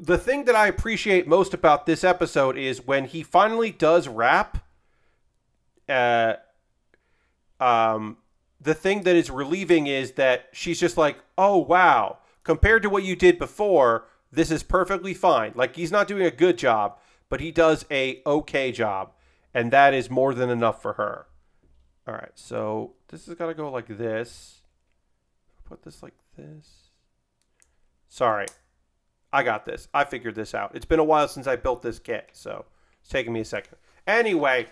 the thing that I appreciate most about this episode is when he finally does rap. Uh, um, the thing that is relieving is that she's just like, "Oh wow, compared to what you did before, this is perfectly fine." Like he's not doing a good job, but he does a okay job, and that is more than enough for her. All right, so this has got to go like this. Put this like this. Sorry, I got this. I figured this out. It's been a while since I built this kit, so it's taking me a second. Anyway,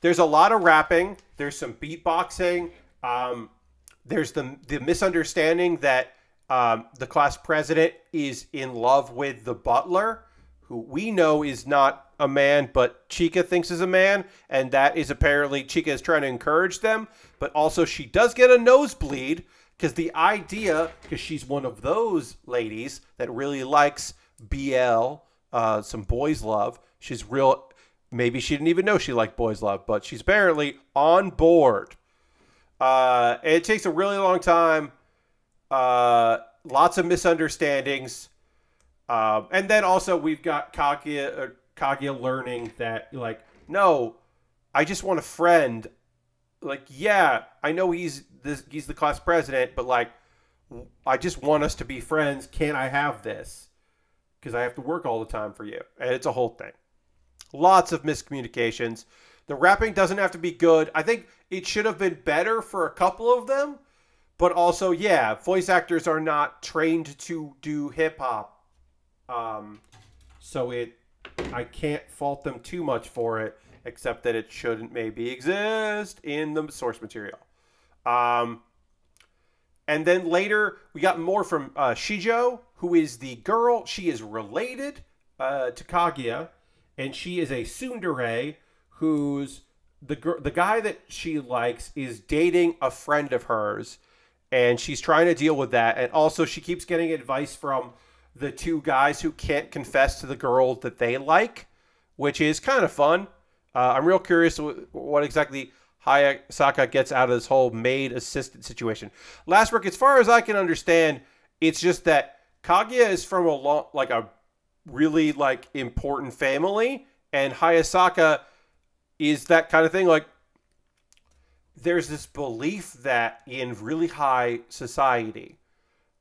there's a lot of rapping. There's some beatboxing. Um, there's the the misunderstanding that um, the class president is in love with the butler, who we know is not a man, but Chica thinks is a man, and that is apparently Chica is trying to encourage them, but also she does get a nosebleed because the idea, because she's one of those ladies that really likes BL, uh, some boys love. She's real. Maybe she didn't even know she liked boys love, but she's apparently on board. Uh, it takes a really long time. Uh, lots of misunderstandings. Um, and then also we've got Kaguya, uh, Kaguya learning that like, no, I just want a friend. Like, yeah, I know he's this he's the class president, but like I just want us to be friends. Can I have this? Because I have to work all the time for you. And it's a whole thing. Lots of miscommunications. The rapping doesn't have to be good. I think it should have been better for a couple of them, but also, yeah, voice actors are not trained to do hip hop. Um, so it I can't fault them too much for it, except that it shouldn't maybe exist in the source material. Um, and then later, we got more from uh, Shijo, who is the girl. She is related uh, to Kaguya, and she is a tsundere who's the girl. The guy that she likes is dating a friend of hers, and she's trying to deal with that. And also, she keeps getting advice from the two guys who can't confess to the girl that they like, which is kind of fun. Uh, I'm real curious what exactly Hayasaka gets out of this whole maid assistant situation. Last work, as far as I can understand, it's just that Kaguya is from a long, like a really like important family, and Hayasaka is that kind of thing. Like, there's this belief that in really high society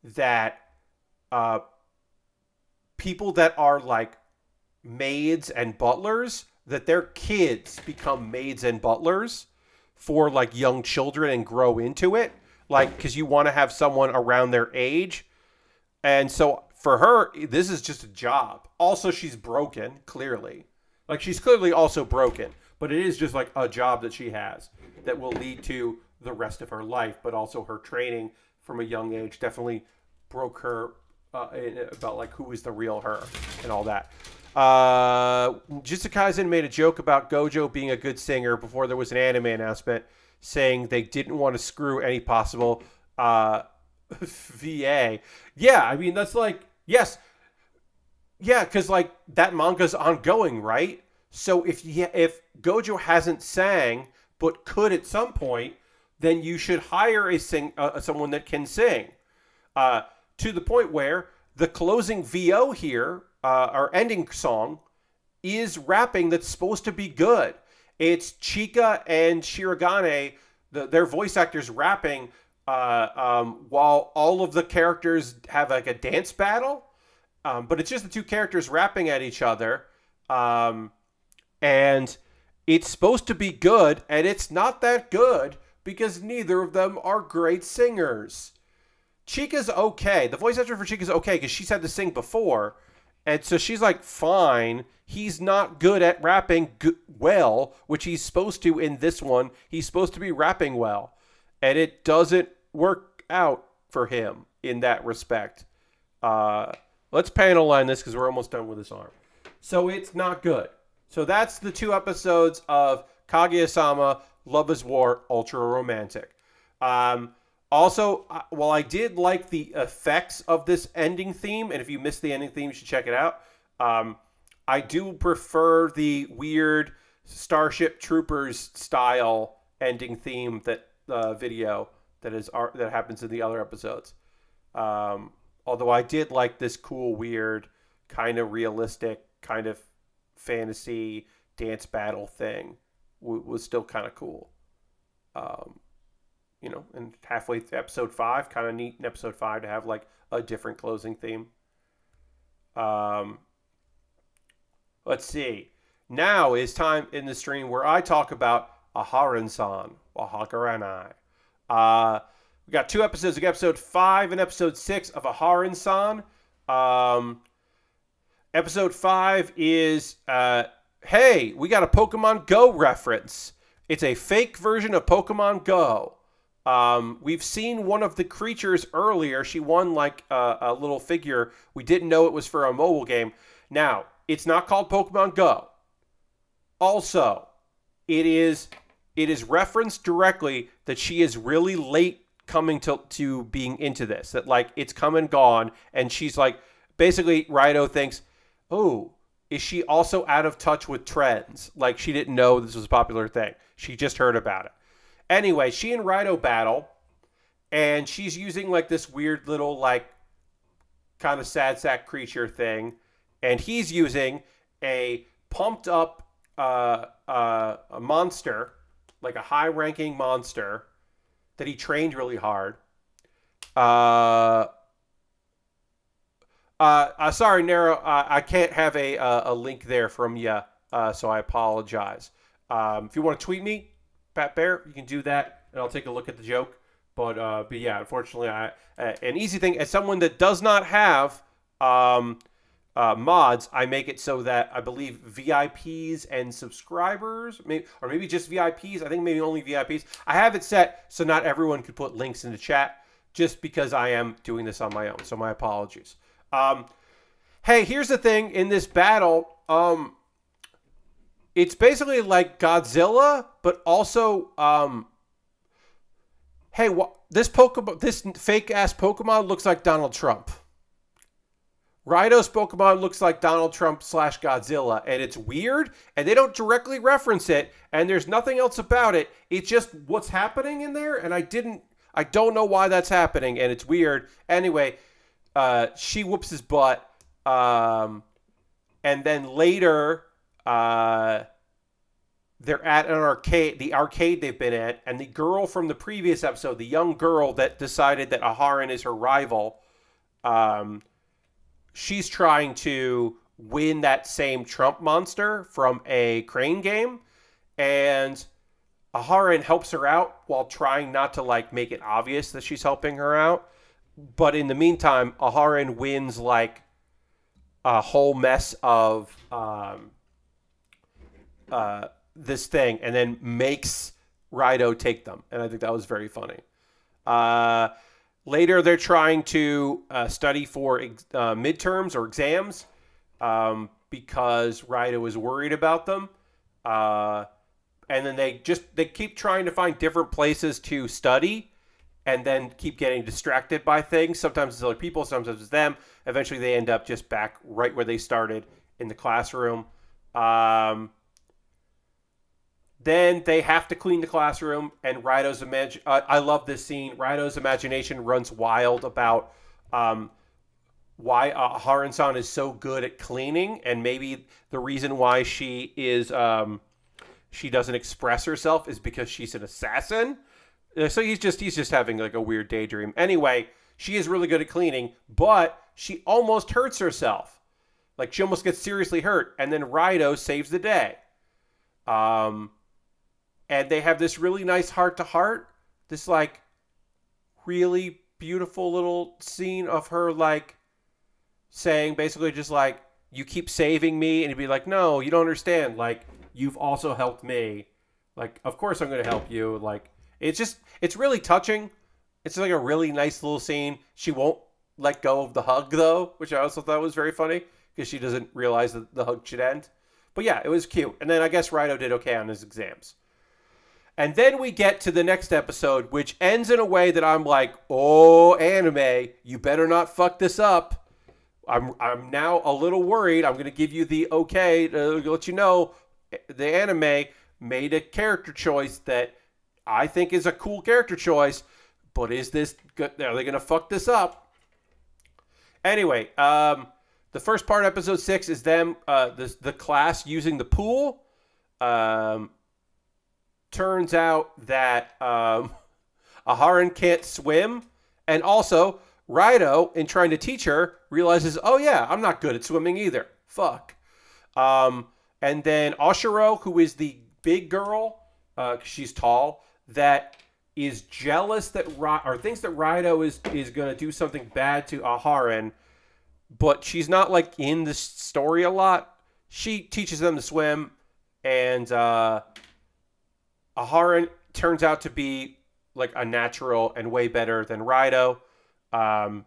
that uh, people that are like maids and butlers that their kids become maids and butlers for like young children and grow into it like because you want to have someone around their age and so for her this is just a job also she's broken clearly like she's clearly also broken but it is just like a job that she has that will lead to the rest of her life but also her training from a young age definitely broke her uh, about like who is the real her and all that. Uh, made a joke about Gojo being a good singer before there was an anime announcement, saying they didn't want to screw any possible uh, VA. Yeah, I mean that's like yes, yeah, because like that manga's ongoing, right? So if yeah, if Gojo hasn't sang but could at some point, then you should hire a sing uh, someone that can sing. Uh, to the point where the closing VO here, uh, our ending song, is rapping that's supposed to be good. It's Chica and Shiragane, the, their voice actors rapping uh, um, while all of the characters have like a dance battle. Um, but it's just the two characters rapping at each other. Um, and it's supposed to be good, and it's not that good because neither of them are great singers. Chica's okay. The voice actor for Chica's okay because she's had to sing before. And so she's like, fine. He's not good at rapping g- well, which he's supposed to in this one. He's supposed to be rapping well. And it doesn't work out for him in that respect. Uh, let's panel line this because we're almost done with this arm. So it's not good. So that's the two episodes of Kaguya-sama, Love is War, Ultra Romantic. Um, also, while I did like the effects of this ending theme, and if you missed the ending theme, you should check it out. Um, I do prefer the weird Starship Troopers style ending theme that uh, video that is that happens in the other episodes. Um, although I did like this cool, weird, kind of realistic, kind of fantasy dance battle thing w- was still kind of cool. Um, you know, in halfway through episode five, kind of neat in episode five to have like a different closing theme. Um, let's see. Now is time in the stream where I talk about Aharan-san, I. Uh, we got two episodes. of episode five and episode six of Aharan-san. Um, episode five is, uh, hey, we got a Pokemon Go reference. It's a fake version of Pokemon Go. Um, we've seen one of the creatures earlier. She won like a, a little figure. We didn't know it was for a mobile game. Now, it's not called Pokemon Go. Also, it is it is referenced directly that she is really late coming to, to being into this. That like it's come and gone, and she's like basically Raido thinks, oh, is she also out of touch with trends? Like she didn't know this was a popular thing. She just heard about it. Anyway, she and Rhino battle, and she's using like this weird little like kind of sad sack creature thing, and he's using a pumped up uh, uh, a monster, like a high ranking monster that he trained really hard. Uh, uh, uh sorry, Nero, uh, I can't have a, uh, a link there from you, so I apologize. Um, if you want to tweet me, Pat Bear, you can do that, and I'll take a look at the joke. But uh, but yeah, unfortunately, I uh, an easy thing as someone that does not have um, uh, mods, I make it so that I believe VIPs and subscribers, maybe, or maybe just VIPs. I think maybe only VIPs. I have it set so not everyone could put links in the chat, just because I am doing this on my own. So my apologies. Um, hey, here's the thing in this battle. Um, it's basically like Godzilla, but also, um, hey, wh- this Pokemon, this fake ass Pokemon looks like Donald Trump. Rhinos Pokemon looks like Donald Trump slash Godzilla, and it's weird, and they don't directly reference it, and there's nothing else about it. It's just what's happening in there, and I didn't, I don't know why that's happening, and it's weird. Anyway, uh, she whoops his butt, um, and then later uh, they're at an arcade, the arcade they've been at, and the girl from the previous episode, the young girl that decided that Aharon is her rival, um, she's trying to win that same Trump monster from a crane game, and Aharon helps her out while trying not to like make it obvious that she's helping her out. But in the meantime, Aharon wins like a whole mess of um, uh, this thing and then makes Rido take them. And I think that was very funny. Uh, later, they're trying to uh, study for ex- uh, midterms or exams um, because Rido is worried about them. Uh, and then they just they keep trying to find different places to study and then keep getting distracted by things. Sometimes it's other people, sometimes it's them. Eventually, they end up just back right where they started in the classroom. Um, then they have to clean the classroom, and Rido's imagine. Uh, I love this scene. Rido's imagination runs wild about um, why uh, San is so good at cleaning, and maybe the reason why she is um, she doesn't express herself is because she's an assassin. Uh, so he's just he's just having like a weird daydream. Anyway, she is really good at cleaning, but she almost hurts herself. Like she almost gets seriously hurt, and then Rido saves the day. Um, and they have this really nice heart to heart this like really beautiful little scene of her like saying basically just like you keep saving me and he'd be like no you don't understand like you've also helped me like of course i'm going to help you like it's just it's really touching it's like a really nice little scene she won't let go of the hug though which i also thought was very funny because she doesn't realize that the hug should end but yeah it was cute and then i guess rhino did okay on his exams and then we get to the next episode, which ends in a way that I'm like, oh, anime, you better not fuck this up. I'm, I'm now a little worried. I'm going to give you the okay to let you know eh, the anime made a character choice that I think is a cool character choice, but is this, are they going to fuck this up? Anyway, um, the first part, episode six, is them, uh, the, the class using the pool. Um, turns out that um, Aharon can't swim, and also Rido, in trying to teach her, realizes, oh yeah, I'm not good at swimming either. Fuck. Um, and then Oshiro, who is the big girl, uh, she's tall, that is jealous that Ry- or thinks that Rido is is going to do something bad to Aharon, but she's not like in the story a lot. She teaches them to swim, and uh, Aharon turns out to be like a natural and way better than Rido. Um,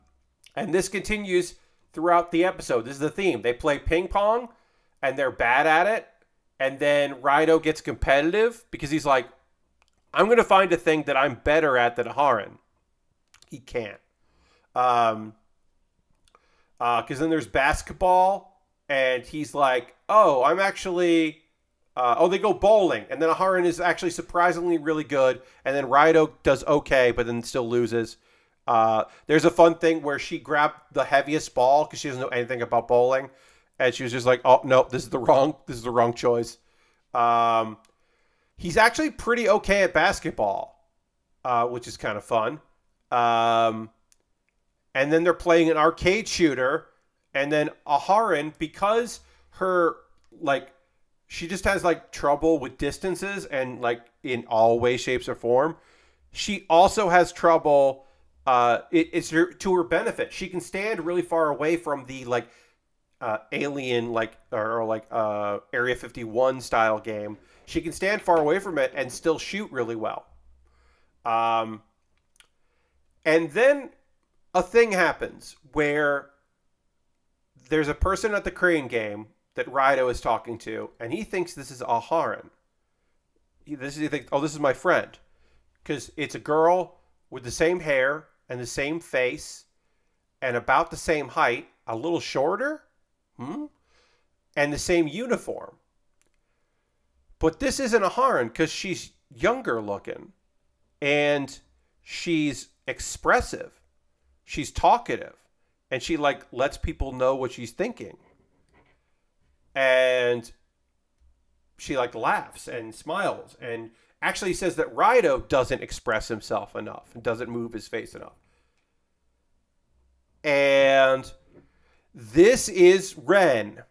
and this continues throughout the episode. This is the theme. They play ping pong and they're bad at it. And then Rido gets competitive because he's like, I'm going to find a thing that I'm better at than Haran. He can't. Um, because uh, then there's basketball, and he's like, "Oh, I'm actually uh, oh, they go bowling, and then Aharon is actually surprisingly really good, and then Raido does okay, but then still loses. Uh, there's a fun thing where she grabbed the heaviest ball because she doesn't know anything about bowling, and she was just like, "Oh no, this is the wrong, this is the wrong choice." Um, he's actually pretty okay at basketball, uh, which is kind of fun. Um, and then they're playing an arcade shooter, and then Aharon because her like she just has like trouble with distances and like in all ways, shapes, or form. She also has trouble. Uh, it, it's her, to her benefit. She can stand really far away from the like uh, alien like or, or like uh, Area 51 style game. She can stand far away from it and still shoot really well. Um, and then a thing happens where there's a person at the crane game that Rido is talking to, and he thinks this is Aharon. He, this is he thinks, oh, this is my friend, because it's a girl with the same hair and the same face, and about the same height, a little shorter, hmm? and the same uniform. But this isn't Aharon because she's younger looking, and she's expressive, she's talkative, and she like lets people know what she's thinking and she like laughs and smiles and actually says that Rido doesn't express himself enough and doesn't move his face enough. And this is Ren.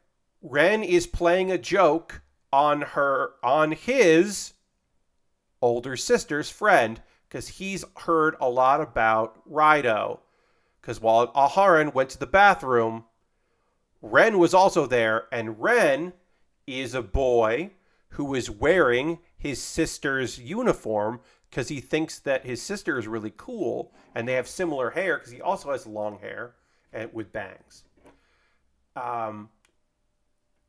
Ren is playing a joke on her on his older sister's friend because he's heard a lot about Rido. Because while Aharon went to the bathroom, Ren was also there, and Ren is a boy who is wearing his sister's uniform because he thinks that his sister is really cool and they have similar hair because he also has long hair and with bangs. Um,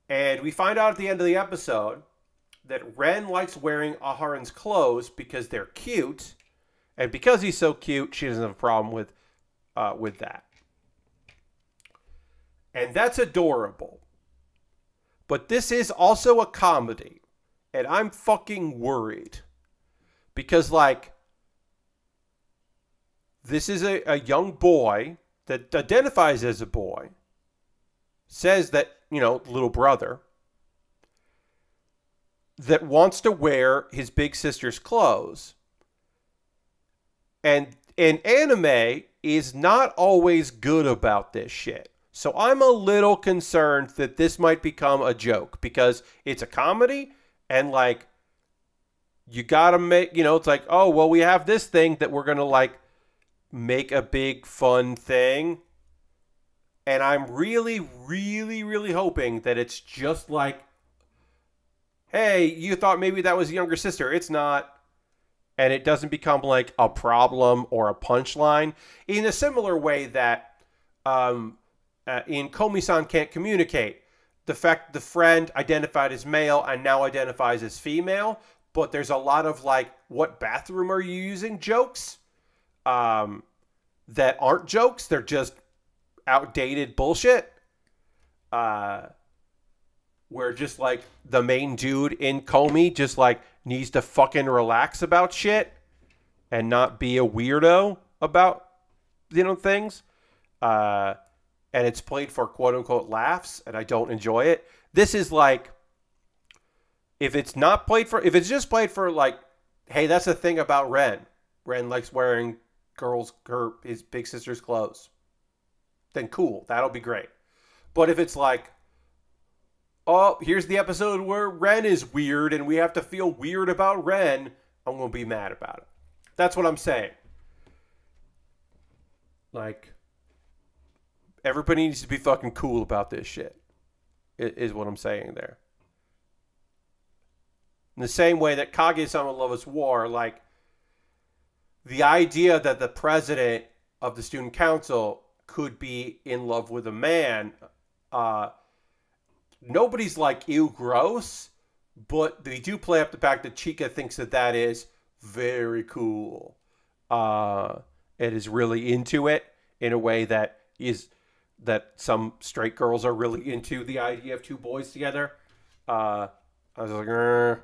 and we find out at the end of the episode that Ren likes wearing Aharon's clothes because they're cute, and because he's so cute, she doesn't have a problem with uh, with that. And that's adorable. But this is also a comedy. And I'm fucking worried. Because, like, this is a, a young boy that identifies as a boy, says that, you know, little brother, that wants to wear his big sister's clothes. And and anime is not always good about this shit. So I'm a little concerned that this might become a joke because it's a comedy and like you got to make, you know, it's like, oh, well, we have this thing that we're going to like make a big fun thing. And I'm really, really, really hoping that it's just like, hey, you thought maybe that was a younger sister. It's not. And it doesn't become like a problem or a punchline in a similar way that um, uh, in Komi-san can't communicate. The fact the friend identified as male and now identifies as female, but there's a lot of like, what bathroom are you using jokes um, that aren't jokes. They're just outdated bullshit. Uh, where just like the main dude in Comey just like needs to fucking relax about shit and not be a weirdo about, you know, things. Uh, and it's played for quote unquote laughs and I don't enjoy it. This is like if it's not played for if it's just played for like hey, that's the thing about Ren. Ren likes wearing girls her his big sister's clothes. Then cool, that'll be great. But if it's like oh, here's the episode where Ren is weird and we have to feel weird about Ren, I'm going to be mad about it. That's what I'm saying. Like Everybody needs to be fucking cool about this shit. Is what I'm saying there. In the same way that Kaguya-sama Love War, like the idea that the president of the student council could be in love with a man, uh, nobody's like ew gross, but they do play up the fact that Chica thinks that that is very cool. Uh, it is really into it in a way that is that some straight girls are really into the idea of two boys together. Uh, I was like,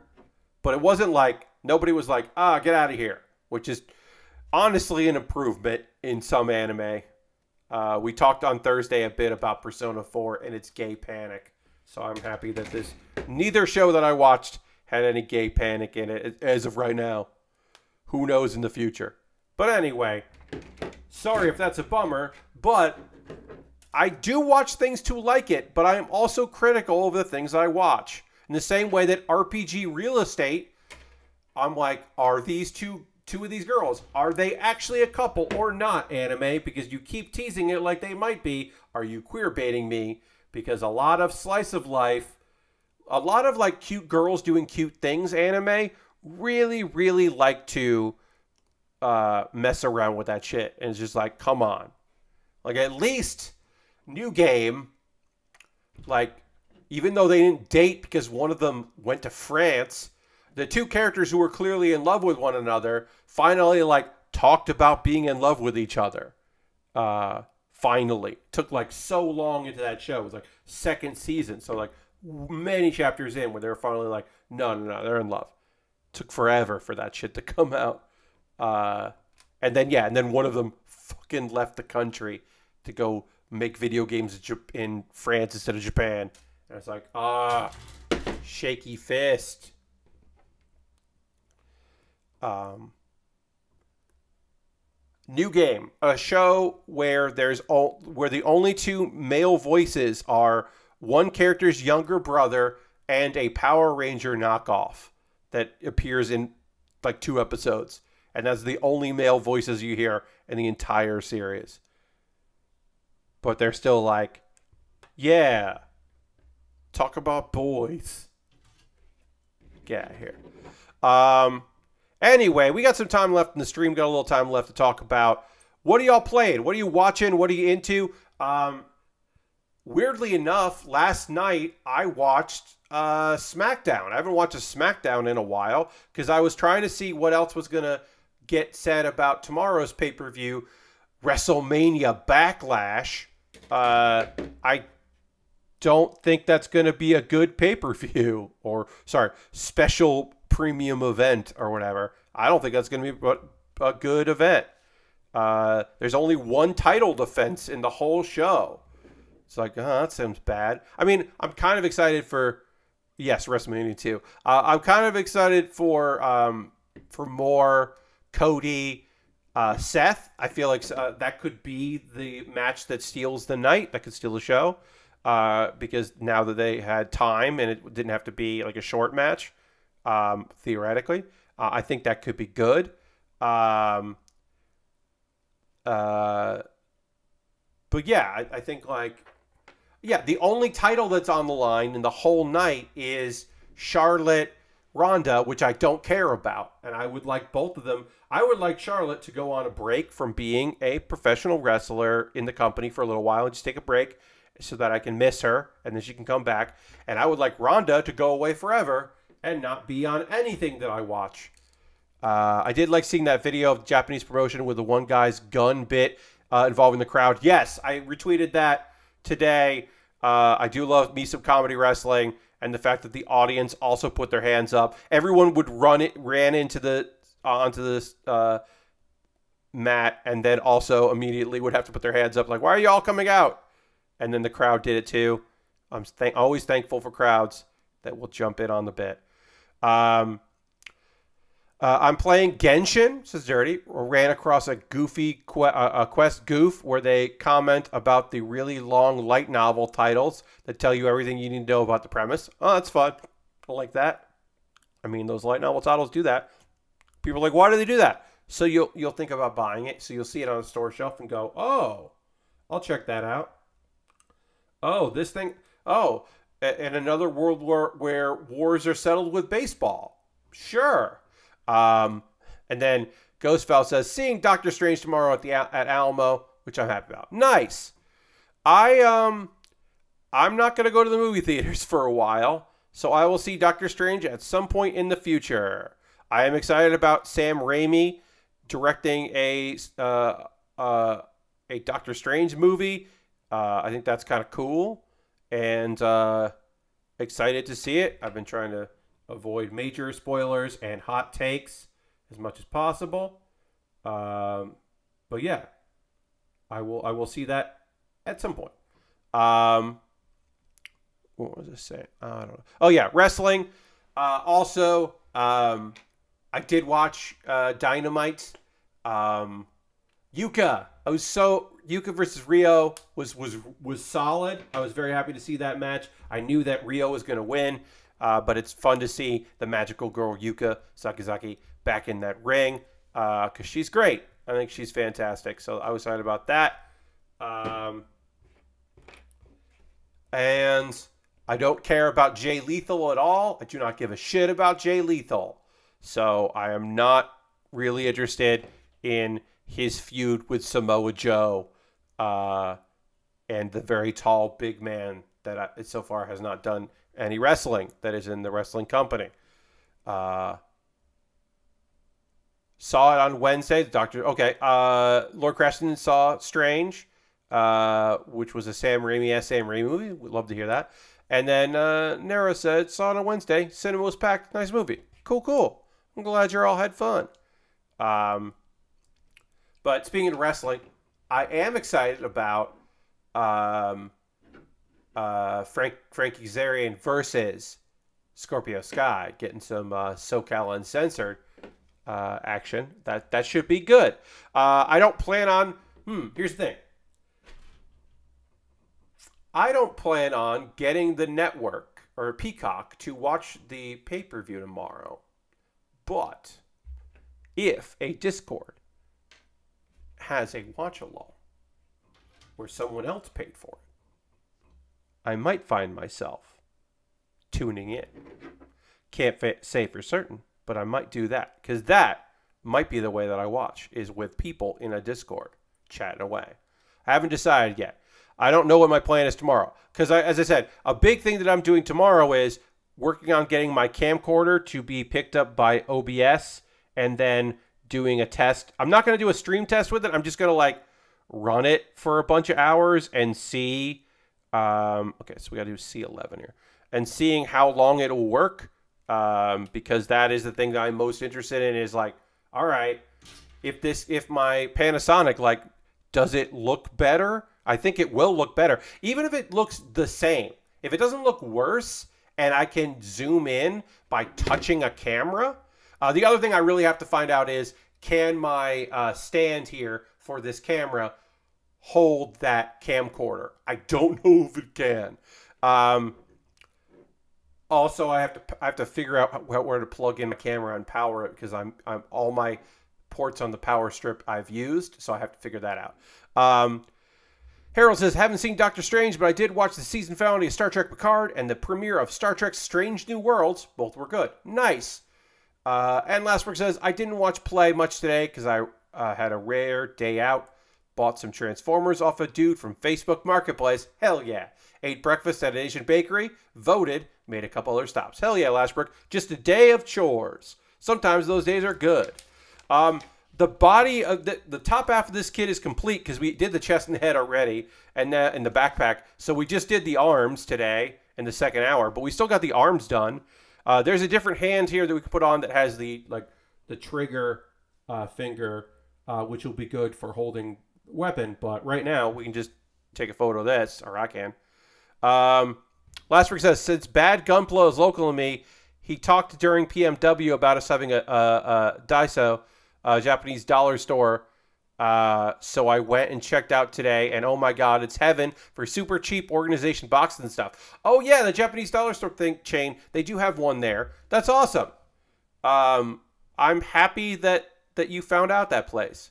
but it wasn't like nobody was like, ah, get out of here, which is honestly an improvement in some anime. Uh, we talked on Thursday a bit about Persona 4 and its gay panic. So I'm happy that this neither show that I watched had any gay panic in it as of right now. Who knows in the future? But anyway, sorry if that's a bummer, but I do watch things to like it, but I am also critical of the things I watch. In the same way that RPG real estate, I'm like, are these two two of these girls are they actually a couple or not anime because you keep teasing it like they might be are you queer baiting me because a lot of slice of life a lot of like cute girls doing cute things anime really really like to uh mess around with that shit and it's just like come on like at least new game, like even though they didn't date because one of them went to France, the two characters who were clearly in love with one another finally like talked about being in love with each other. Uh, finally, took like so long into that show. It was like second season, so like many chapters in where they were finally like, no, no, no, they're in love. took forever for that shit to come out. Uh, and then yeah, and then one of them fucking left the country to go make video games in France instead of Japan. And it's like, ah, shaky fist. Um, new game, a show where there's all where the only two male voices are one character's younger brother and a Power Ranger knockoff that appears in like two episodes, and that's the only male voices you hear in the entire series but they're still like, yeah, talk about boys. Get out here. Um, anyway, we got some time left in the stream. Got a little time left to talk about. What are y'all playing? What are you watching? What are you into? Um, weirdly enough, last night I watched uh, SmackDown. I haven't watched a SmackDown in a while because I was trying to see what else was going to get said about tomorrow's pay per view, WrestleMania Backlash. Uh, I don't think that's going to be a good pay per view or, sorry, special premium event or whatever. I don't think that's going to be a good event. Uh, there's only one title defense in the whole show. It's like, oh, that sounds bad. I mean, I'm kind of excited for, yes, WrestleMania 2. Uh, I'm kind of excited for um, for more Cody uh, Seth, I feel like uh, that could be the match that steals the night, that could steal the show, uh, because now that they had time and it didn't have to be like a short match, um, theoretically, uh, I think that could be good. Um, uh, but yeah, I, I think like, yeah, the only title that's on the line in the whole night is Charlotte Ronda, which I don't care about, and I would like both of them I would like Charlotte to go on a break from being a professional wrestler in the company for a little while and just take a break so that I can miss her and then she can come back. And I would like Rhonda to go away forever and not be on anything that I watch. Uh, I did like seeing that video of Japanese promotion with the one guy's gun bit uh, involving the crowd. Yes, I retweeted that today. Uh, I do love me some comedy wrestling and the fact that the audience also put their hands up. Everyone would run it, ran into the onto this uh, mat and then also immediately would have to put their hands up like, why are y'all coming out? And then the crowd did it too. I'm th- always thankful for crowds that will jump in on the bit. Um, uh, I'm playing Genshin, says Dirty. Ran across a goofy que- a quest goof where they comment about the really long light novel titles that tell you everything you need to know about the premise. Oh, that's fun. I like that. I mean, those light novel titles do that. People are like, why do they do that? So you'll you'll think about buying it. So you'll see it on a store shelf and go, oh, I'll check that out. Oh, this thing. Oh, and another world war where wars are settled with baseball. Sure. Um, and then Ghostfell says, seeing Doctor Strange tomorrow at the at Alamo, which I'm happy about. Nice. I um, I'm not gonna go to the movie theaters for a while, so I will see Doctor Strange at some point in the future. I am excited about Sam Raimi directing a uh, uh, a Doctor Strange movie. Uh, I think that's kind of cool, and uh, excited to see it. I've been trying to avoid major spoilers and hot takes as much as possible. Um, but yeah, I will I will see that at some point. Um, what was I saying? I don't know. Oh yeah, wrestling. Uh, also. Um, I did watch uh, Dynamite. Um, Yuka, I was so Yuka versus Rio was was was solid. I was very happy to see that match. I knew that Rio was going to win, uh, but it's fun to see the magical girl Yuka Sakazaki back in that ring because uh, she's great. I think she's fantastic. So I was excited about that. Um, and I don't care about Jay Lethal at all. I do not give a shit about Jay Lethal. So I am not really interested in his feud with Samoa Joe uh, and the very tall big man that I, so far has not done any wrestling that is in the wrestling company. Uh, saw it on Wednesday. The doctor, okay. Uh, Lord Creston saw Strange, uh, which was a Sam Raimi Sam Raimi movie. Would love to hear that. And then uh, Nero said saw it on Wednesday. Cinema was packed. Nice movie. Cool, cool. I'm glad you all had fun. Um, but speaking of wrestling, I am excited about um, uh, Frank Frankie Zarian versus Scorpio Sky, getting some uh, SoCal uncensored uh, action. That that should be good. Uh, I don't plan on. Hmm. Here's the thing. I don't plan on getting the network or Peacock to watch the pay per view tomorrow. But if a Discord has a watch along where someone else paid for it, I might find myself tuning in. Can't say for certain, but I might do that because that might be the way that I watch is with people in a Discord chatting away. I haven't decided yet. I don't know what my plan is tomorrow because, as I said, a big thing that I'm doing tomorrow is working on getting my camcorder to be picked up by OBS and then doing a test. I'm not going to do a stream test with it. I'm just going to like run it for a bunch of hours and see. Um, okay, so we got to do C11 here and seeing how long it'll work um, because that is the thing that I'm most interested in is like, all right, if this, if my Panasonic, like, does it look better? I think it will look better. Even if it looks the same, if it doesn't look worse, and I can zoom in by touching a camera. Uh, the other thing I really have to find out is can my uh, stand here for this camera hold that camcorder? I don't know if it can. Um, also, I have to I have to figure out where to plug in my camera and power it because I'm I'm all my ports on the power strip I've used, so I have to figure that out. Um, Harold says, haven't seen Doctor Strange, but I did watch the season finale of Star Trek Picard and the premiere of Star Trek Strange New Worlds. Both were good. Nice. Uh, and Lastbrook says, I didn't watch play much today because I uh, had a rare day out. Bought some Transformers off a dude from Facebook Marketplace. Hell yeah. Ate breakfast at an Asian bakery. Voted. Made a couple other stops. Hell yeah, Lastbrook. Just a day of chores. Sometimes those days are good. Um, the body of the, the top half of this kid is complete because we did the chest and head already and that and the backpack so we just did the arms today in the second hour but we still got the arms done uh, there's a different hand here that we can put on that has the like the trigger uh, finger uh, which will be good for holding weapon but right now we can just take a photo of this or i can um, last week says since bad gunpla is local to me he talked during pmw about us having a, a, a daiso uh, Japanese dollar store. Uh, so I went and checked out today, and oh my god, it's heaven for super cheap organization boxes and stuff. Oh yeah, the Japanese dollar store thing chain, they do have one there. That's awesome. Um, I'm happy that that you found out that place.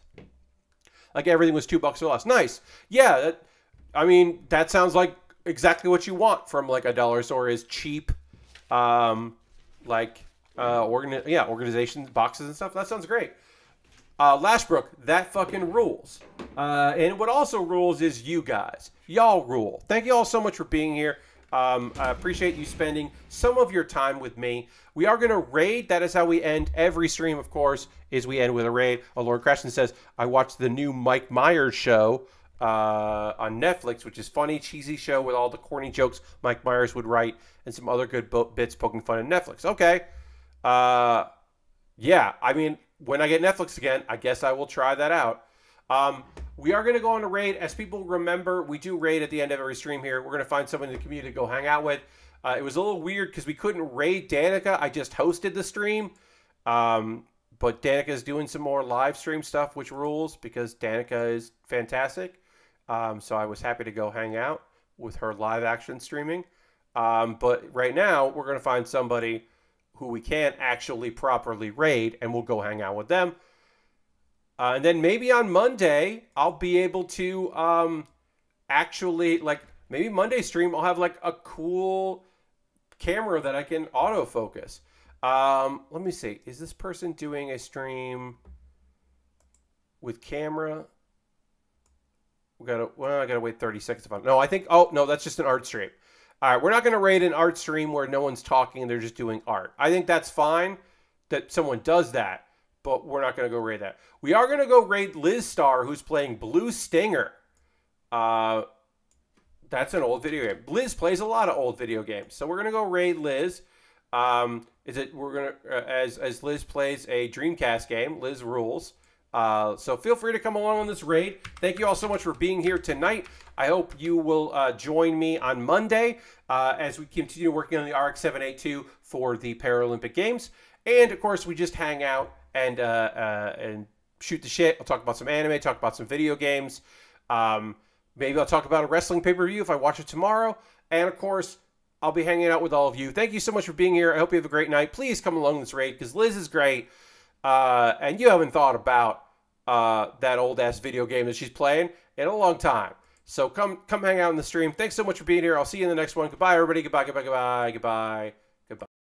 Like everything was two bucks or less. Nice. Yeah. That, I mean, that sounds like exactly what you want from like a dollar store is cheap, um, like uh, organ yeah organizations boxes and stuff. That sounds great. Uh, Lashbrook, that fucking rules. Uh, and what also rules is you guys. Y'all rule. Thank you all so much for being here. Um, I appreciate you spending some of your time with me. We are going to raid. That is how we end every stream, of course, is we end with a raid. Oh, Lord Crashton says, I watched the new Mike Myers show uh, on Netflix, which is funny, cheesy show with all the corny jokes Mike Myers would write and some other good bits poking fun at Netflix. Okay. Uh, yeah, I mean, when I get Netflix again, I guess I will try that out. Um, we are going to go on a raid. As people remember, we do raid at the end of every stream here. We're going to find someone in the community to go hang out with. Uh, it was a little weird because we couldn't raid Danica. I just hosted the stream. Um, but Danica is doing some more live stream stuff, which rules because Danica is fantastic. Um, so I was happy to go hang out with her live action streaming. Um, but right now, we're going to find somebody who we can't actually properly raid, and we'll go hang out with them. Uh, and then maybe on Monday, I'll be able to um, actually, like, maybe Monday stream, I'll have like a cool camera that I can autofocus. Um, let me see. Is this person doing a stream with camera? We gotta. Well, I gotta wait thirty seconds. If no, I think. Oh no, that's just an art stream all right, we're not going to rate an art stream where no one's talking and they're just doing art. I think that's fine that someone does that, but we're not going to go rate that. We are going to go rate Liz Star, who's playing Blue Stinger. Uh, that's an old video game. Liz plays a lot of old video games, so we're going to go rate Liz. Um, is it we're gonna uh, as as Liz plays a Dreamcast game? Liz rules. Uh, so feel free to come along on this raid. Thank you all so much for being here tonight. I hope you will uh, join me on Monday uh, as we continue working on the RX-782 for the Paralympic Games. And of course, we just hang out and uh, uh, and shoot the shit. I'll talk about some anime, talk about some video games. Um, maybe I'll talk about a wrestling pay-per-view if I watch it tomorrow. And of course, I'll be hanging out with all of you. Thank you so much for being here. I hope you have a great night. Please come along this raid because Liz is great uh, and you haven't thought about uh, that old ass video game that she's playing in a long time. So come come hang out in the stream. Thanks so much for being here. I'll see you in the next one. Goodbye, everybody. Goodbye, goodbye, goodbye, goodbye.